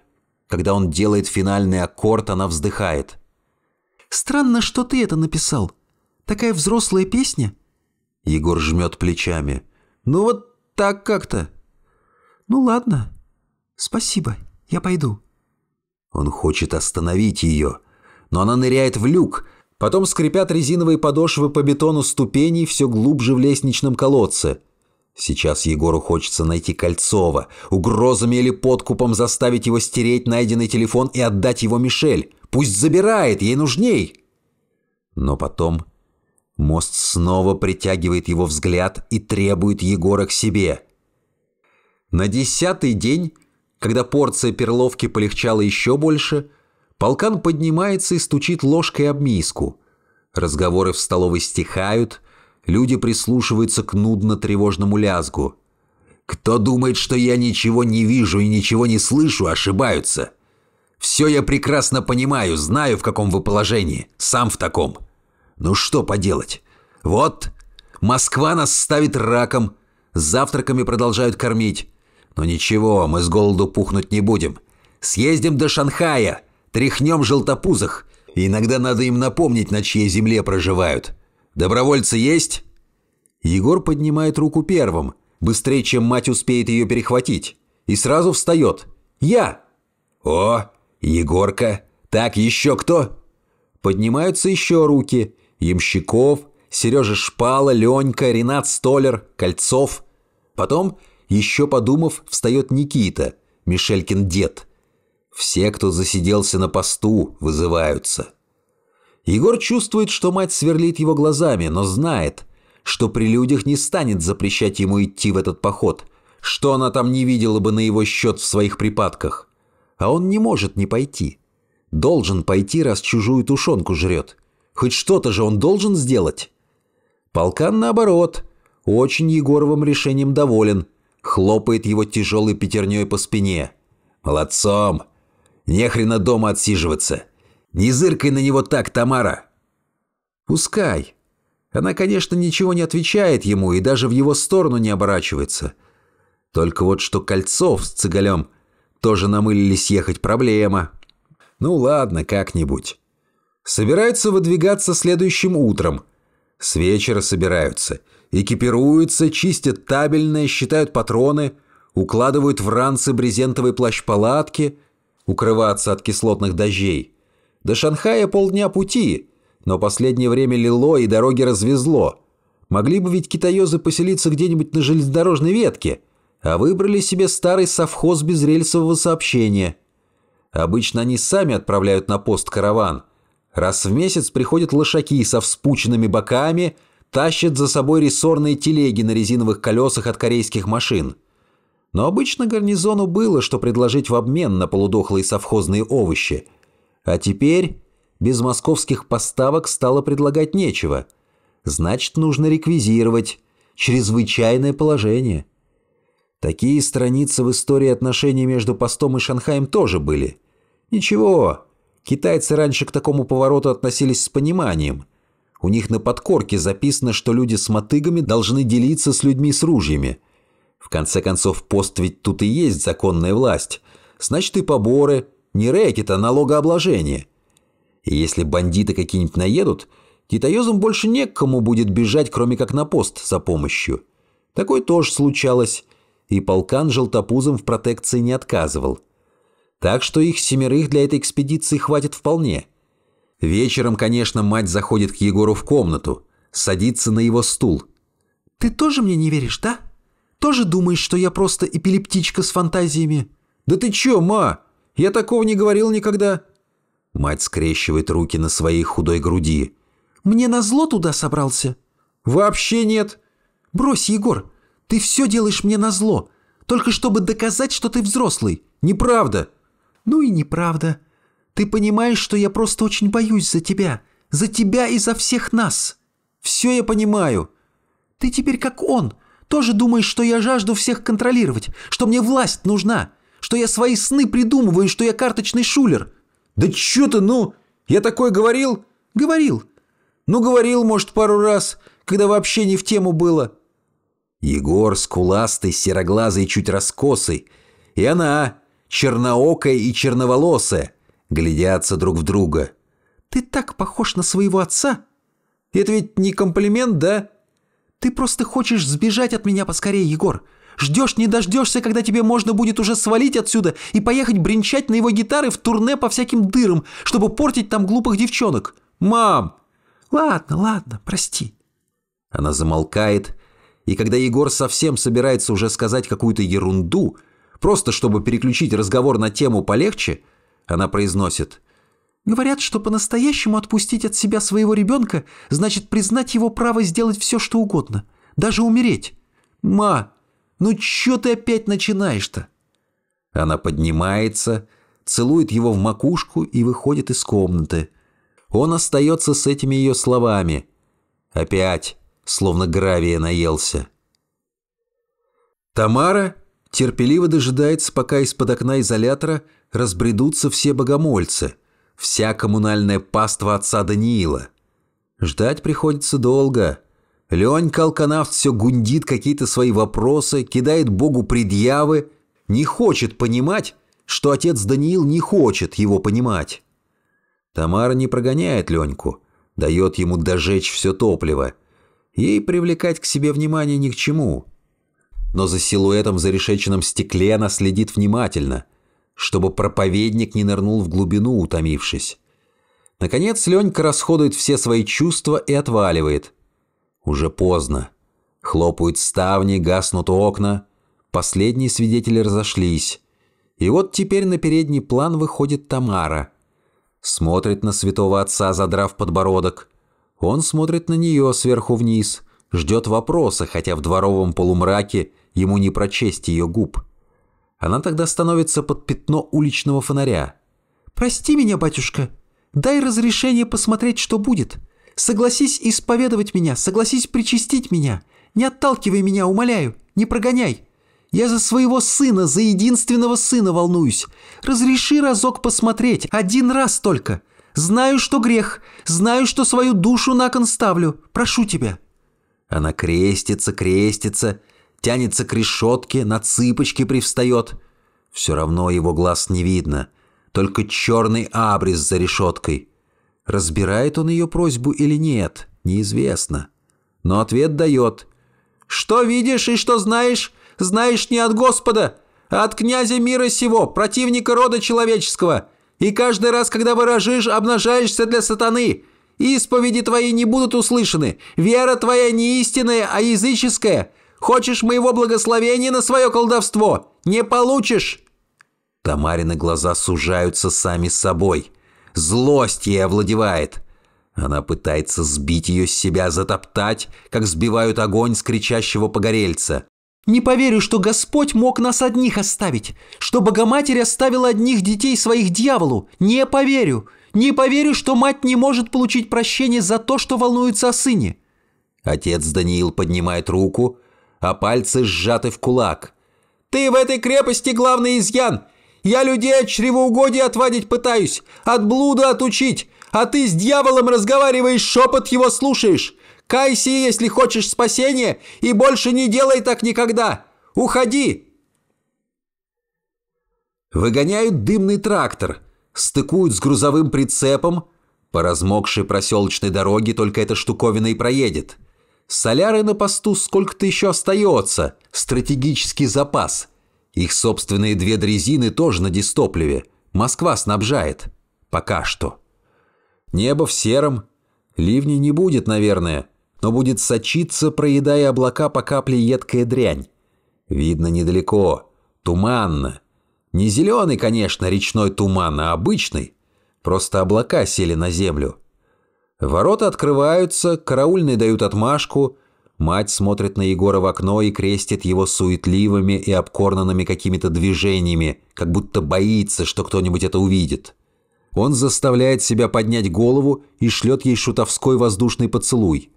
Когда он делает финальный аккорд, она вздыхает. «Странно, что ты это написал. Такая взрослая песня?» Егор жмет плечами. «Ну вот так как-то». «Ну ладно. Спасибо. Я пойду». Он хочет остановить ее, но она ныряет в люк, Потом скрипят резиновые подошвы по бетону ступеней все глубже в лестничном колодце. Сейчас Егору хочется найти Кольцова, угрозами или подкупом заставить его стереть найденный телефон и отдать его Мишель. Пусть забирает, ей нужней. Но потом мост снова притягивает его взгляд и требует Егора к себе. На десятый день, когда порция перловки полегчала еще больше, Полкан поднимается и стучит ложкой об миску. Разговоры в столовой стихают, люди прислушиваются к нудно-тревожному лязгу. «Кто думает, что я ничего не вижу и ничего не слышу, ошибаются. Все я прекрасно понимаю, знаю, в каком вы положении, сам в таком. Ну что поделать? Вот, Москва нас ставит раком, завтраками продолжают кормить. Но ничего, мы с голоду пухнуть не будем. Съездим до Шанхая, Тряхнем желтопузах. иногда надо им напомнить, на чьей земле проживают. Добровольцы есть?» Егор поднимает руку первым, быстрее, чем мать успеет ее перехватить, и сразу встает. «Я!» «О, Егорка! Так еще кто?» Поднимаются еще руки. Ямщиков, Сережа Шпала, Ленька, Ренат Столер, Кольцов. Потом, еще подумав, встает Никита, Мишелькин дед – все, кто засиделся на посту, вызываются. Егор чувствует, что мать сверлит его глазами, но знает, что при людях не станет запрещать ему идти в этот поход, что она там не видела бы на его счет в своих припадках. А он не может не пойти. Должен пойти, раз чужую тушенку жрет. Хоть что-то же он должен сделать. Полкан, наоборот, очень Егоровым решением доволен. Хлопает его тяжелой пятерней по спине. «Молодцом! Нехрена дома отсиживаться. Не зыркай на него так, Тамара. Пускай. Она, конечно, ничего не отвечает ему и даже в его сторону не оборачивается. Только вот что Кольцов с Цыгалем тоже намылились ехать проблема. Ну ладно, как-нибудь. Собираются выдвигаться следующим утром. С вечера собираются. Экипируются, чистят табельное, считают патроны, укладывают в ранцы брезентовый плащ-палатки, укрываться от кислотных дождей. До Шанхая полдня пути, но последнее время лило и дороги развезло. Могли бы ведь китаёзы поселиться где-нибудь на железнодорожной ветке, а выбрали себе старый совхоз без рельсового сообщения. Обычно они сами отправляют на пост караван. Раз в месяц приходят лошаки со вспученными боками, тащат за собой рессорные телеги на резиновых колесах от корейских машин – но обычно гарнизону было, что предложить в обмен на полудохлые совхозные овощи. А теперь без московских поставок стало предлагать нечего. Значит, нужно реквизировать. Чрезвычайное положение. Такие страницы в истории отношений между постом и Шанхаем тоже были. Ничего, китайцы раньше к такому повороту относились с пониманием. У них на подкорке записано, что люди с мотыгами должны делиться с людьми с ружьями – в конце концов, пост ведь тут и есть законная власть. Значит, и поборы. Не рэкет, а налогообложение. И если бандиты какие-нибудь наедут, китаёзам больше некому будет бежать, кроме как на пост за помощью. Такое тоже случалось. И полкан желтопузом в протекции не отказывал. Так что их семерых для этой экспедиции хватит вполне. Вечером, конечно, мать заходит к Егору в комнату, садится на его стул. «Ты тоже мне не веришь, да?» тоже думаешь, что я просто эпилептичка с фантазиями?» «Да ты чё, ма? Я такого не говорил никогда!» Мать скрещивает руки на своей худой груди. «Мне назло туда собрался?» «Вообще нет!» «Брось, Егор, ты все делаешь мне назло, только чтобы доказать, что ты взрослый!» «Неправда!» «Ну и неправда. Ты понимаешь, что я просто очень боюсь за тебя, за тебя и за всех нас!» «Все я понимаю!» «Ты теперь как он!» Тоже думаешь, что я жажду всех контролировать, что мне власть нужна, что я свои сны придумываю, что я карточный шулер?» «Да чё ты, ну? Я такое говорил?» «Говорил. Ну, говорил, может, пару раз, когда вообще не в тему было». Егор скуластый, сероглазый, чуть раскосый. И она, черноокая и черноволосая, глядятся друг в друга. «Ты так похож на своего отца!» «Это ведь не комплимент, да?» Ты просто хочешь сбежать от меня поскорее, Егор. Ждешь, не дождешься, когда тебе можно будет уже свалить отсюда и поехать бренчать на его гитары в турне по всяким дырам, чтобы портить там глупых девчонок. Мам! Ладно, ладно, прости. Она замолкает, и когда Егор совсем собирается уже сказать какую-то ерунду, просто чтобы переключить разговор на тему полегче, она произносит – Говорят, что по-настоящему отпустить от себя своего ребенка значит признать его право сделать все, что угодно, даже умереть. Ма, ну чё ты опять начинаешь-то? Она поднимается, целует его в макушку и выходит из комнаты. Он остается с этими ее словами. Опять, словно гравия наелся. Тамара терпеливо дожидается, пока из-под окна изолятора разбредутся все богомольцы – вся коммунальная паства отца Даниила. Ждать приходится долго. Ленька Алканавт все гундит какие-то свои вопросы, кидает Богу предъявы, не хочет понимать, что отец Даниил не хочет его понимать. Тамара не прогоняет Леньку, дает ему дожечь все топливо. Ей привлекать к себе внимание ни к чему. Но за силуэтом, за решеченном стекле она следит внимательно – чтобы проповедник не нырнул в глубину, утомившись. Наконец Ленька расходует все свои чувства и отваливает. Уже поздно. Хлопают ставни, гаснут окна. Последние свидетели разошлись. И вот теперь на передний план выходит Тамара. Смотрит на святого отца, задрав подбородок. Он смотрит на нее сверху вниз, ждет вопроса, хотя в дворовом полумраке ему не прочесть ее губ. Она тогда становится под пятно уличного фонаря. «Прости меня, батюшка. Дай разрешение посмотреть, что будет. Согласись исповедовать меня, согласись причастить меня. Не отталкивай меня, умоляю, не прогоняй. Я за своего сына, за единственного сына волнуюсь. Разреши разок посмотреть, один раз только. Знаю, что грех, знаю, что свою душу на кон ставлю. Прошу тебя». Она крестится, крестится, крестится тянется к решетке, на цыпочки привстает. Все равно его глаз не видно, только черный абрис за решеткой. Разбирает он ее просьбу или нет, неизвестно. Но ответ дает. «Что видишь и что знаешь, знаешь не от Господа, а от князя мира сего, противника рода человеческого. И каждый раз, когда выражишь, обнажаешься для сатаны. Исповеди твои не будут услышаны, вера твоя не истинная, а языческая». Хочешь моего благословения на свое колдовство? Не получишь!» Тамарины глаза сужаются сами собой. Злость ей овладевает. Она пытается сбить ее с себя, затоптать, как сбивают огонь с кричащего погорельца. «Не поверю, что Господь мог нас одних оставить, что Богоматерь оставила одних детей своих дьяволу. Не поверю! Не поверю, что мать не может получить прощение за то, что волнуется о сыне!» Отец Даниил поднимает руку, а пальцы сжаты в кулак. «Ты в этой крепости главный изъян! Я людей от чревоугодия отвадить пытаюсь, от блуда отучить, а ты с дьяволом разговариваешь, шепот его слушаешь! Кайся, если хочешь спасения, и больше не делай так никогда! Уходи!» Выгоняют дымный трактор, стыкуют с грузовым прицепом, по размокшей проселочной дороге только эта штуковина и проедет – Соляры на посту сколько-то еще остается. Стратегический запас. Их собственные две дрезины тоже на дистопливе. Москва снабжает. Пока что. Небо в сером. ливни не будет, наверное. Но будет сочиться, проедая облака по капле едкая дрянь. Видно недалеко. Туманно. Не зеленый, конечно, речной туман, а обычный. Просто облака сели на землю. Ворота открываются, караульные дают отмашку. Мать смотрит на Егора в окно и крестит его суетливыми и обкорнанными какими-то движениями, как будто боится, что кто-нибудь это увидит. Он заставляет себя поднять голову и шлет ей шутовской воздушный поцелуй.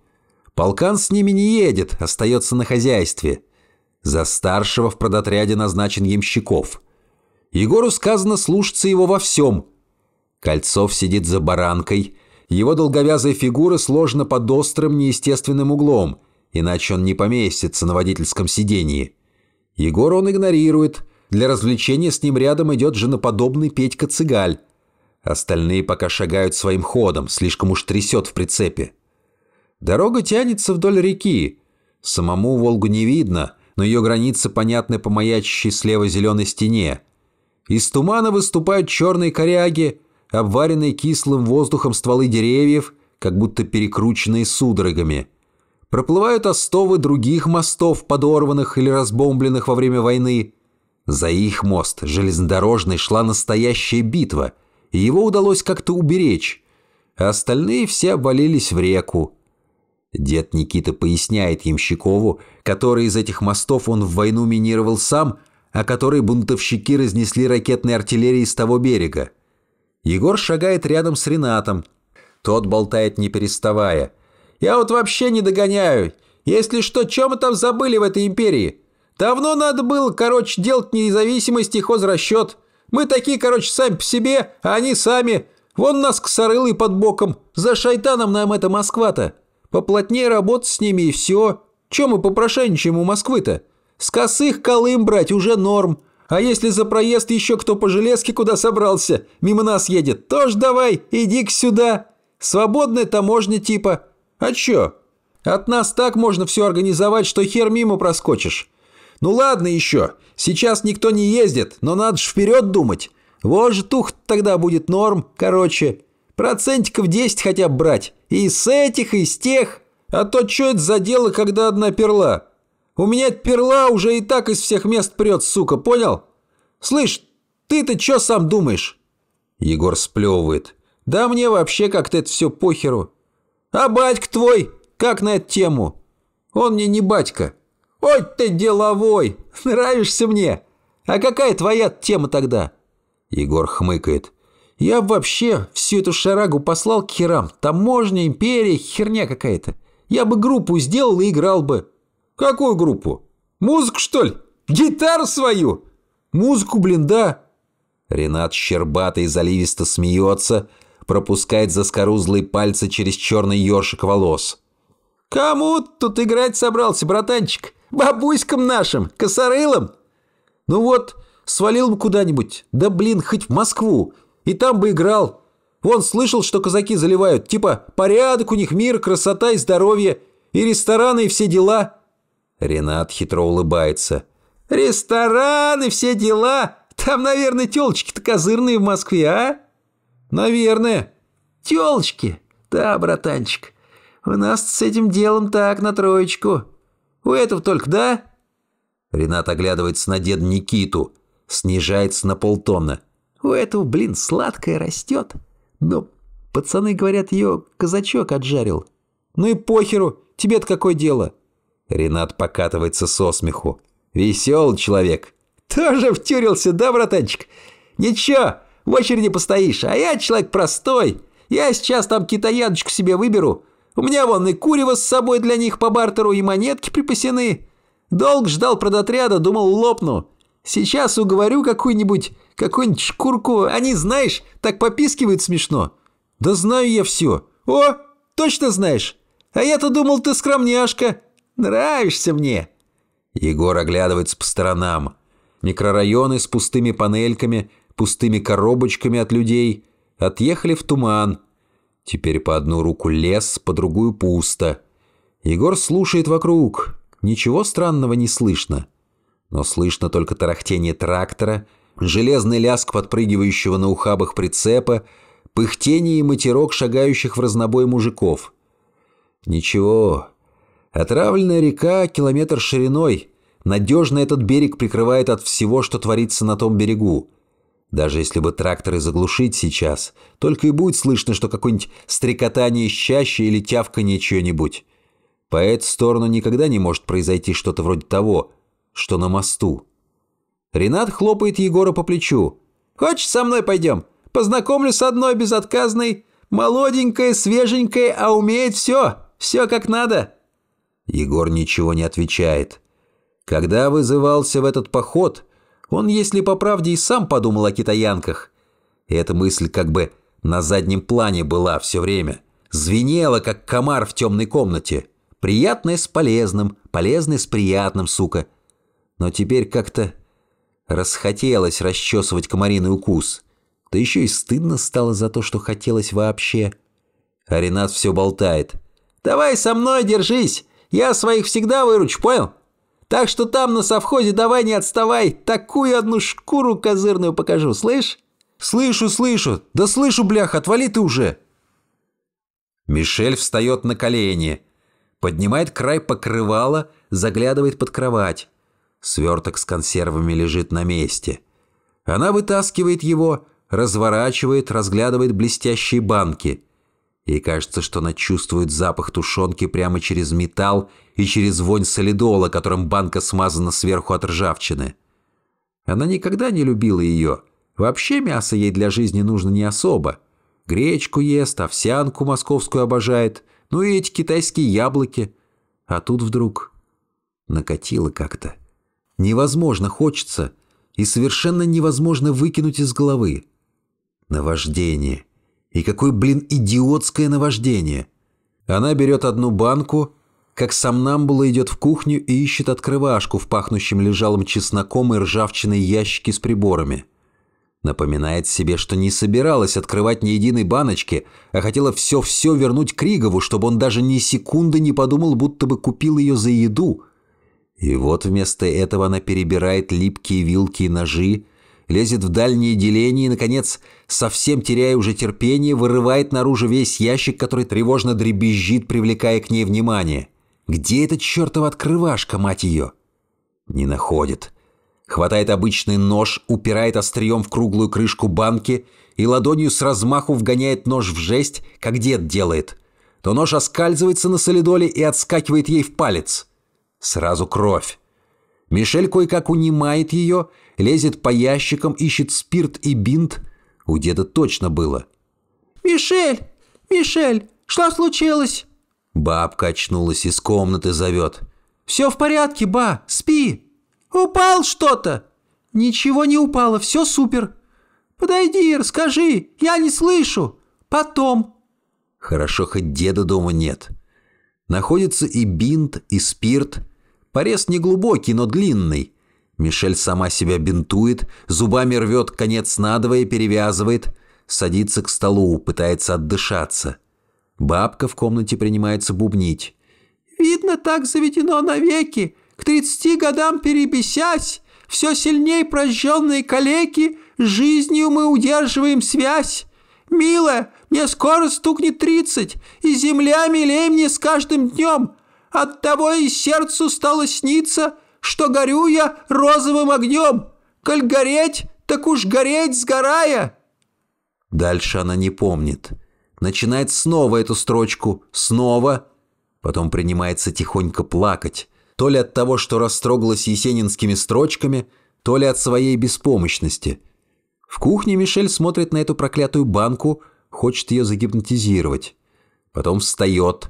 Полкан с ними не едет, остается на хозяйстве. За старшего в продотряде назначен Ямщиков. Егору сказано слушаться его во всем. Кольцов сидит за баранкой – его долговязая фигура сложена под острым неестественным углом, иначе он не поместится на водительском сидении. Егора он игнорирует. Для развлечения с ним рядом идет женоподобный Петька Цыгаль. Остальные пока шагают своим ходом, слишком уж трясет в прицепе. Дорога тянется вдоль реки. Самому Волгу не видно, но ее границы понятны по маячащей слева зеленой стене. Из тумана выступают черные коряги – обваренные кислым воздухом стволы деревьев, как будто перекрученные судорогами. Проплывают остовы других мостов, подорванных или разбомбленных во время войны. За их мост, железнодорожный, шла настоящая битва, и его удалось как-то уберечь, а остальные все обвалились в реку. Дед Никита поясняет Ямщикову, который из этих мостов он в войну минировал сам, а который бунтовщики разнесли ракетной артиллерией с того берега. Егор шагает рядом с Ренатом. Тот болтает не переставая. «Я вот вообще не догоняю. Если что, чем мы там забыли в этой империи? Давно надо было, короче, делать независимость и хозрасчет. Мы такие, короче, сами по себе, а они сами. Вон нас косорылый под боком. За шайтаном нам это Москва-то. Поплотнее работать с ними и все. Чем мы попрошайничаем у Москвы-то? С косых колым брать уже норм. А если за проезд еще кто по железке куда собрался, мимо нас едет, тоже давай, иди-ка сюда. Свободная таможня типа. А чё? От нас так можно все организовать, что хер мимо проскочишь. Ну ладно еще, сейчас никто не ездит, но надо ж вперед думать. Вот же тух тогда будет норм, короче. Процентиков 10 хотя бы брать. И с этих, и с тех. А то что это за дело, когда одна перла? У меня перла уже и так из всех мест прет, сука, понял? Слышь, ты-то чё сам думаешь?» Егор сплевывает. «Да мне вообще как-то это все похеру. А батька твой, как на эту тему? Он мне не батька. Ой, ты деловой, нравишься мне. А какая твоя тема тогда?» Егор хмыкает. «Я вообще всю эту шарагу послал к херам. Таможня, империя, херня какая-то. Я бы группу сделал и играл бы». «Какую группу? Музыку, что ли? Гитару свою? Музыку, блин, да!» Ренат щербато и заливисто смеется, пропускает заскорузлые пальцы через черный ёршик волос. «Кому тут играть собрался, братанчик? Бабуськам нашим, косорылам? Ну вот, свалил бы куда-нибудь, да блин, хоть в Москву, и там бы играл. Вон слышал, что казаки заливают, типа порядок у них, мир, красота и здоровье, и рестораны, и все дела». Ренат хитро улыбается. «Рестораны, все дела! Там, наверное, телочки-то козырные в Москве, а?» «Наверное». «Телочки? Да, братанчик. У нас с этим делом так, на троечку. У этого только, да?» Ренат оглядывается на деда Никиту. Снижается на полтонна. «У этого, блин, сладкое растет. Но ну, пацаны говорят, ее казачок отжарил». «Ну и похеру, тебе-то какое дело?» Ренат покатывается со смеху. Веселый человек. Тоже втюрился, да, братанчик? Ничего, в очереди постоишь, а я человек простой. Я сейчас там китаяночку себе выберу. У меня вон и курево с собой для них по бартеру, и монетки припасены. Долг ждал продотряда, думал, лопну. Сейчас уговорю какую-нибудь, какую-нибудь шкурку. Они, знаешь, так попискивают смешно. Да знаю я все. О, точно знаешь. А я-то думал, ты скромняшка. Нравишься мне!» Егор оглядывается по сторонам. Микрорайоны с пустыми панельками, пустыми коробочками от людей отъехали в туман. Теперь по одну руку лес, по другую пусто. Егор слушает вокруг. Ничего странного не слышно. Но слышно только тарахтение трактора, железный лязг подпрыгивающего на ухабах прицепа, пыхтение и матерок шагающих в разнобой мужиков. Ничего, Отравленная река километр шириной. Надежно этот берег прикрывает от всего, что творится на том берегу. Даже если бы тракторы заглушить сейчас, только и будет слышно, что какое-нибудь стрекотание чаще или тявканье чего-нибудь. По эту сторону никогда не может произойти что-то вроде того, что на мосту. Ренат хлопает Егора по плечу. «Хочешь, со мной пойдем? Познакомлю с одной безотказной. Молоденькая, свеженькая, а умеет все. Все как надо». Егор ничего не отвечает. Когда вызывался в этот поход, он, если по правде, и сам подумал о китаянках. эта мысль как бы на заднем плане была все время. Звенела, как комар в темной комнате. Приятное с полезным, полезное с приятным, сука. Но теперь как-то расхотелось расчесывать комариный укус. Да еще и стыдно стало за то, что хотелось вообще. А Ренат все болтает. «Давай со мной, держись! Я своих всегда выручу, понял? Так что там на совхозе давай не отставай, такую одну шкуру козырную покажу, слышь? Слышу, слышу, да слышу, блях, отвали ты уже. Мишель встает на колени, поднимает край покрывала, заглядывает под кровать. Сверток с консервами лежит на месте. Она вытаскивает его, разворачивает, разглядывает блестящие банки. Ей кажется, что она чувствует запах тушенки прямо через металл и через вонь солидола, которым банка смазана сверху от ржавчины. Она никогда не любила ее. Вообще мясо ей для жизни нужно не особо. Гречку ест, овсянку московскую обожает, ну и эти китайские яблоки. А тут вдруг накатило как-то. Невозможно хочется и совершенно невозможно выкинуть из головы. Наваждение. И какое, блин, идиотское наваждение. Она берет одну банку, как сам сомнамбула идет в кухню и ищет открывашку в пахнущем лежалом чесноком и ржавчиной ящике с приборами. Напоминает себе, что не собиралась открывать ни единой баночки, а хотела все-все вернуть Кригову, чтобы он даже ни секунды не подумал, будто бы купил ее за еду. И вот вместо этого она перебирает липкие вилки и ножи, лезет в дальние деления и, наконец, совсем теряя уже терпение, вырывает наружу весь ящик, который тревожно дребезжит, привлекая к ней внимание. Где эта чертова открывашка, мать ее? Не находит. Хватает обычный нож, упирает острием в круглую крышку банки и ладонью с размаху вгоняет нож в жесть, как дед делает. То нож оскальзывается на солидоле и отскакивает ей в палец. Сразу кровь. Мишель кое-как унимает ее лезет по ящикам, ищет спирт и бинт. У деда точно было. «Мишель! Мишель! Что случилось?» Бабка очнулась из комнаты, зовет. «Все в порядке, ба, спи!» «Упал что-то!» «Ничего не упало, все супер!» «Подойди, расскажи, я не слышу!» «Потом!» Хорошо, хоть деда дома нет. Находится и бинт, и спирт. Порез неглубокий, но длинный. Мишель сама себя бинтует, зубами рвет конец надвое, перевязывает, садится к столу, пытается отдышаться. Бабка в комнате принимается бубнить. «Видно, так заведено навеки, к тридцати годам перебесясь, все сильней прожженные калеки, жизнью мы удерживаем связь. Милая, мне скоро стукнет тридцать, и земля милей мне с каждым днем. Оттого и сердцу стало сниться — что горю я розовым огнем. Коль гореть, так уж гореть, сгорая!» Дальше она не помнит. Начинает снова эту строчку, снова. Потом принимается тихонько плакать. То ли от того, что растрогалась есенинскими строчками, то ли от своей беспомощности. В кухне Мишель смотрит на эту проклятую банку, хочет ее загипнотизировать. Потом встает,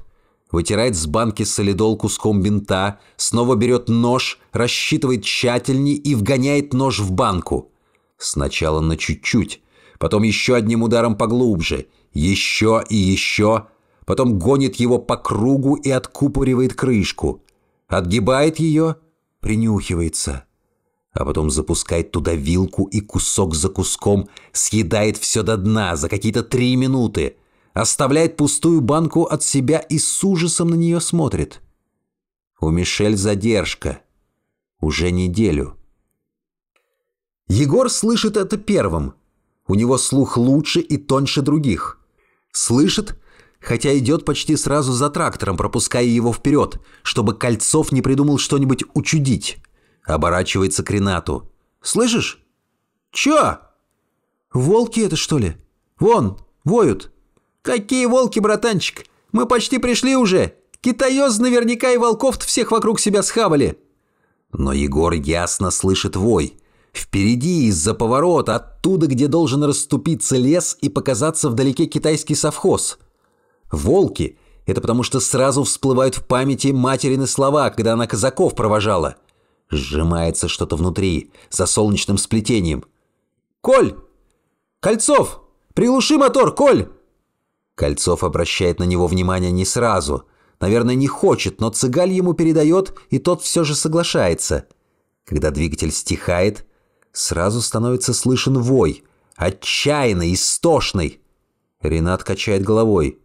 Вытирает с банки солидол куском бинта, снова берет нож, рассчитывает тщательней и вгоняет нож в банку. Сначала на чуть-чуть, потом еще одним ударом поглубже, еще и еще, потом гонит его по кругу и откупоривает крышку. Отгибает ее, принюхивается. А потом запускает туда вилку и кусок за куском съедает все до дна за какие-то три минуты – оставляет пустую банку от себя и с ужасом на нее смотрит. У Мишель задержка. Уже неделю. Егор слышит это первым. У него слух лучше и тоньше других. Слышит, хотя идет почти сразу за трактором, пропуская его вперед, чтобы Кольцов не придумал что-нибудь учудить. Оборачивается к Ренату. «Слышишь? Чё? Волки это, что ли? Вон, воют!» «Какие волки, братанчик! Мы почти пришли уже! Китаёз наверняка и волков-то всех вокруг себя схавали!» Но Егор ясно слышит вой. Впереди, из-за поворота, оттуда, где должен расступиться лес и показаться вдалеке китайский совхоз. «Волки» — это потому что сразу всплывают в памяти материны слова, когда она казаков провожала. Сжимается что-то внутри, за солнечным сплетением. «Коль! Кольцов! Приглуши мотор, Коль!» Кольцов обращает на него внимание не сразу. Наверное, не хочет, но цыгаль ему передает, и тот все же соглашается. Когда двигатель стихает, сразу становится слышен вой. Отчаянный, истошный. Ренат качает головой.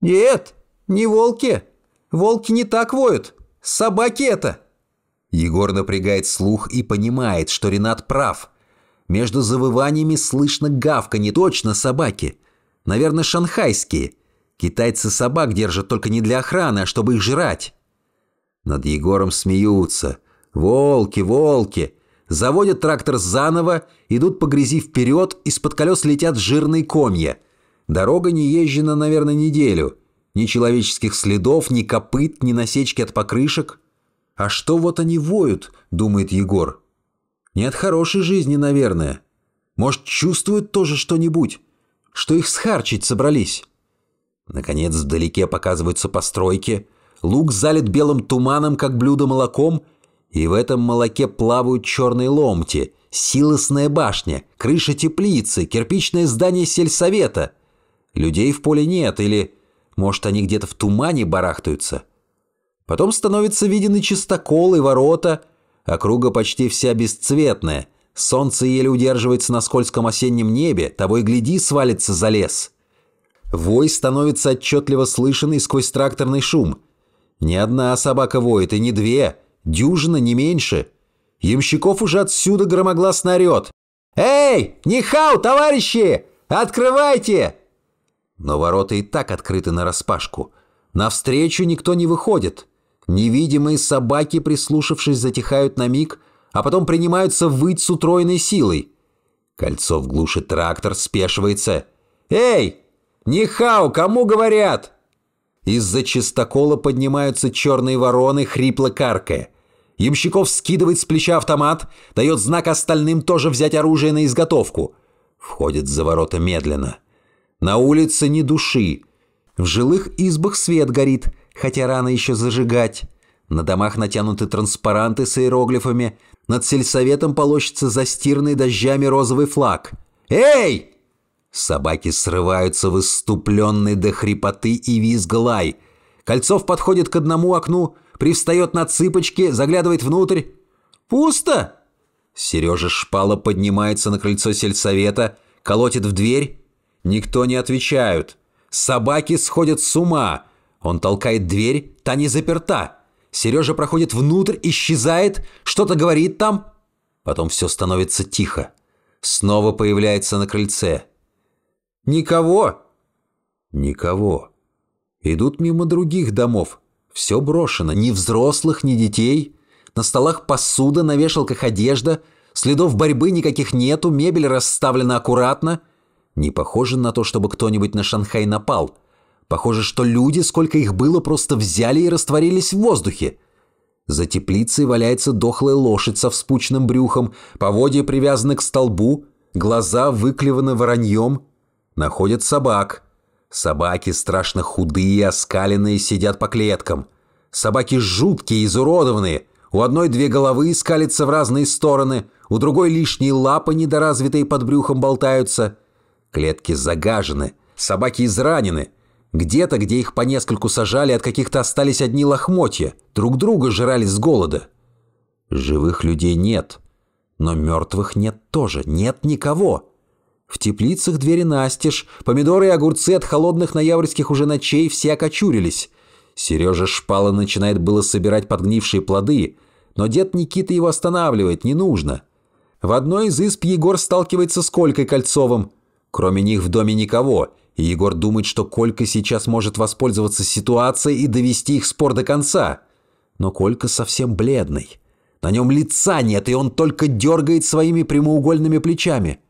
«Нет, не волки. Волки не так воют. Собаки это!» Егор напрягает слух и понимает, что Ренат прав. Между завываниями слышно гавка не точно собаки. Наверное, шанхайские. Китайцы собак держат только не для охраны, а чтобы их жрать. Над Егором смеются. Волки, волки. Заводят трактор заново, идут по грязи вперед, из-под колес летят жирные комья. Дорога не езжена, наверное, неделю. Ни человеческих следов, ни копыт, ни насечки от покрышек. «А что вот они воют?» – думает Егор. «Не от хорошей жизни, наверное. Может, чувствуют тоже что-нибудь?» что их схарчить собрались. Наконец вдалеке показываются постройки. Луг залит белым туманом, как блюдо молоком, и в этом молоке плавают черные ломти, силосная башня, крыша теплицы, кирпичное здание сельсовета. Людей в поле нет, или, может, они где-то в тумане барахтаются. Потом становятся видены чистоколы, ворота, округа почти вся бесцветная, Солнце еле удерживается на скользком осеннем небе, того и гляди свалится за лес. Вой становится отчетливо слышен и сквозь тракторный шум. Не одна собака воет, и не две, дюжина, не меньше. Ямщиков уже отсюда громогласно орет. «Эй, нихау, товарищи! Открывайте!» Но ворота и так открыты нараспашку. Навстречу никто не выходит. Невидимые собаки, прислушавшись, затихают на миг, а потом принимаются выть с утроенной силой. Кольцо в трактор спешивается. «Эй! Нихау, кому говорят?» Из-за чистокола поднимаются черные вороны, хрипло каркая. Ямщиков скидывает с плеча автомат, дает знак остальным тоже взять оружие на изготовку. Входит за ворота медленно. На улице ни души. В жилых избах свет горит, хотя рано еще зажигать. На домах натянуты транспаранты с иероглифами, над сельсоветом полощется застиранный дождями розовый флаг. «Эй!» Собаки срываются в иступленный до хрипоты и визглай. Кольцов подходит к одному окну, привстает на цыпочки, заглядывает внутрь. «Пусто!» Сережа Шпала поднимается на крыльцо сельсовета, колотит в дверь. Никто не отвечает. Собаки сходят с ума. Он толкает дверь, та не заперта. Сережа проходит внутрь, исчезает, что-то говорит там. Потом все становится тихо. Снова появляется на крыльце. «Никого!» «Никого!» Идут мимо других домов. Все брошено. Ни взрослых, ни детей. На столах посуда, на вешалках одежда. Следов борьбы никаких нету, мебель расставлена аккуратно. Не похоже на то, чтобы кто-нибудь на Шанхай напал. Похоже, что люди, сколько их было, просто взяли и растворились в воздухе. За теплицей валяется дохлая лошадь со вспученным брюхом, поводья привязаны к столбу, глаза выклеваны вороньем. Находят собак. Собаки страшно худые, оскаленные, сидят по клеткам. Собаки жуткие, изуродованные. У одной две головы скалятся в разные стороны, у другой лишние лапы недоразвитые под брюхом болтаются. Клетки загажены, собаки изранены – где-то, где их по нескольку сажали, от каких-то остались одни лохмотья, друг друга жрали с голода. Живых людей нет, но мертвых нет тоже, нет никого. В теплицах двери настежь, помидоры и огурцы от холодных ноябрьских уже ночей все окочурились. Сережа шпала начинает было собирать подгнившие плоды, но дед Никита его останавливает, не нужно. В одной из исп Егор сталкивается с Колькой Кольцовым. Кроме них в доме никого – и Егор думает, что Колька сейчас может воспользоваться ситуацией и довести их спор до конца. Но Колька совсем бледный. На нем лица нет, и он только дергает своими прямоугольными плечами.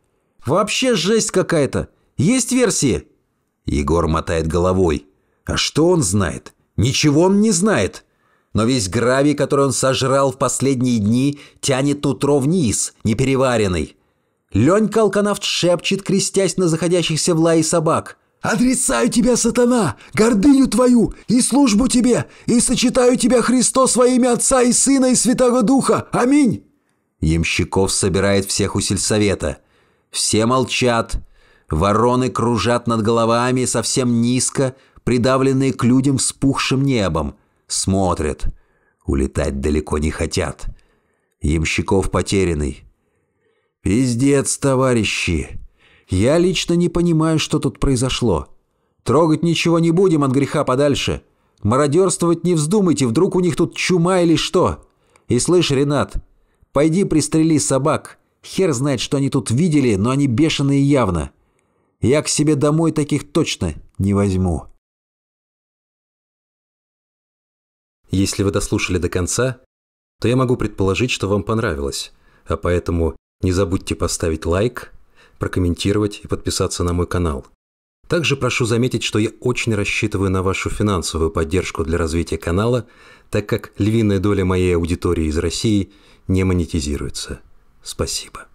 «Вообще жесть какая-то! Есть версии?» Егор мотает головой. «А что он знает? Ничего он не знает!» Но весь гравий, который он сожрал в последние дни, тянет нутро вниз, непереваренный. Ленька Алканавт шепчет, крестясь на заходящихся в лай собак. «Отрицаю тебя, сатана, гордыню твою и службу тебе, и сочетаю тебя, Христос, во имя Отца и Сына и Святого Духа! Аминь!» Ямщиков собирает всех у сельсовета. Все молчат. Вороны кружат над головами совсем низко, придавленные к людям вспухшим небом. Смотрят. Улетать далеко не хотят. Ямщиков потерянный. «Пиздец, товарищи! Я лично не понимаю, что тут произошло. Трогать ничего не будем от греха подальше. Мародерствовать не вздумайте, вдруг у них тут чума или что. И слышь, Ренат, пойди пристрели собак. Хер знает, что они тут видели, но они бешеные явно. Я к себе домой таких точно не возьму». Если вы дослушали до конца, то я могу предположить, что вам понравилось, а поэтому не забудьте поставить лайк, прокомментировать и подписаться на мой канал. Также прошу заметить, что я очень рассчитываю на вашу финансовую поддержку для развития канала, так как львиная доля моей аудитории из России не монетизируется. Спасибо.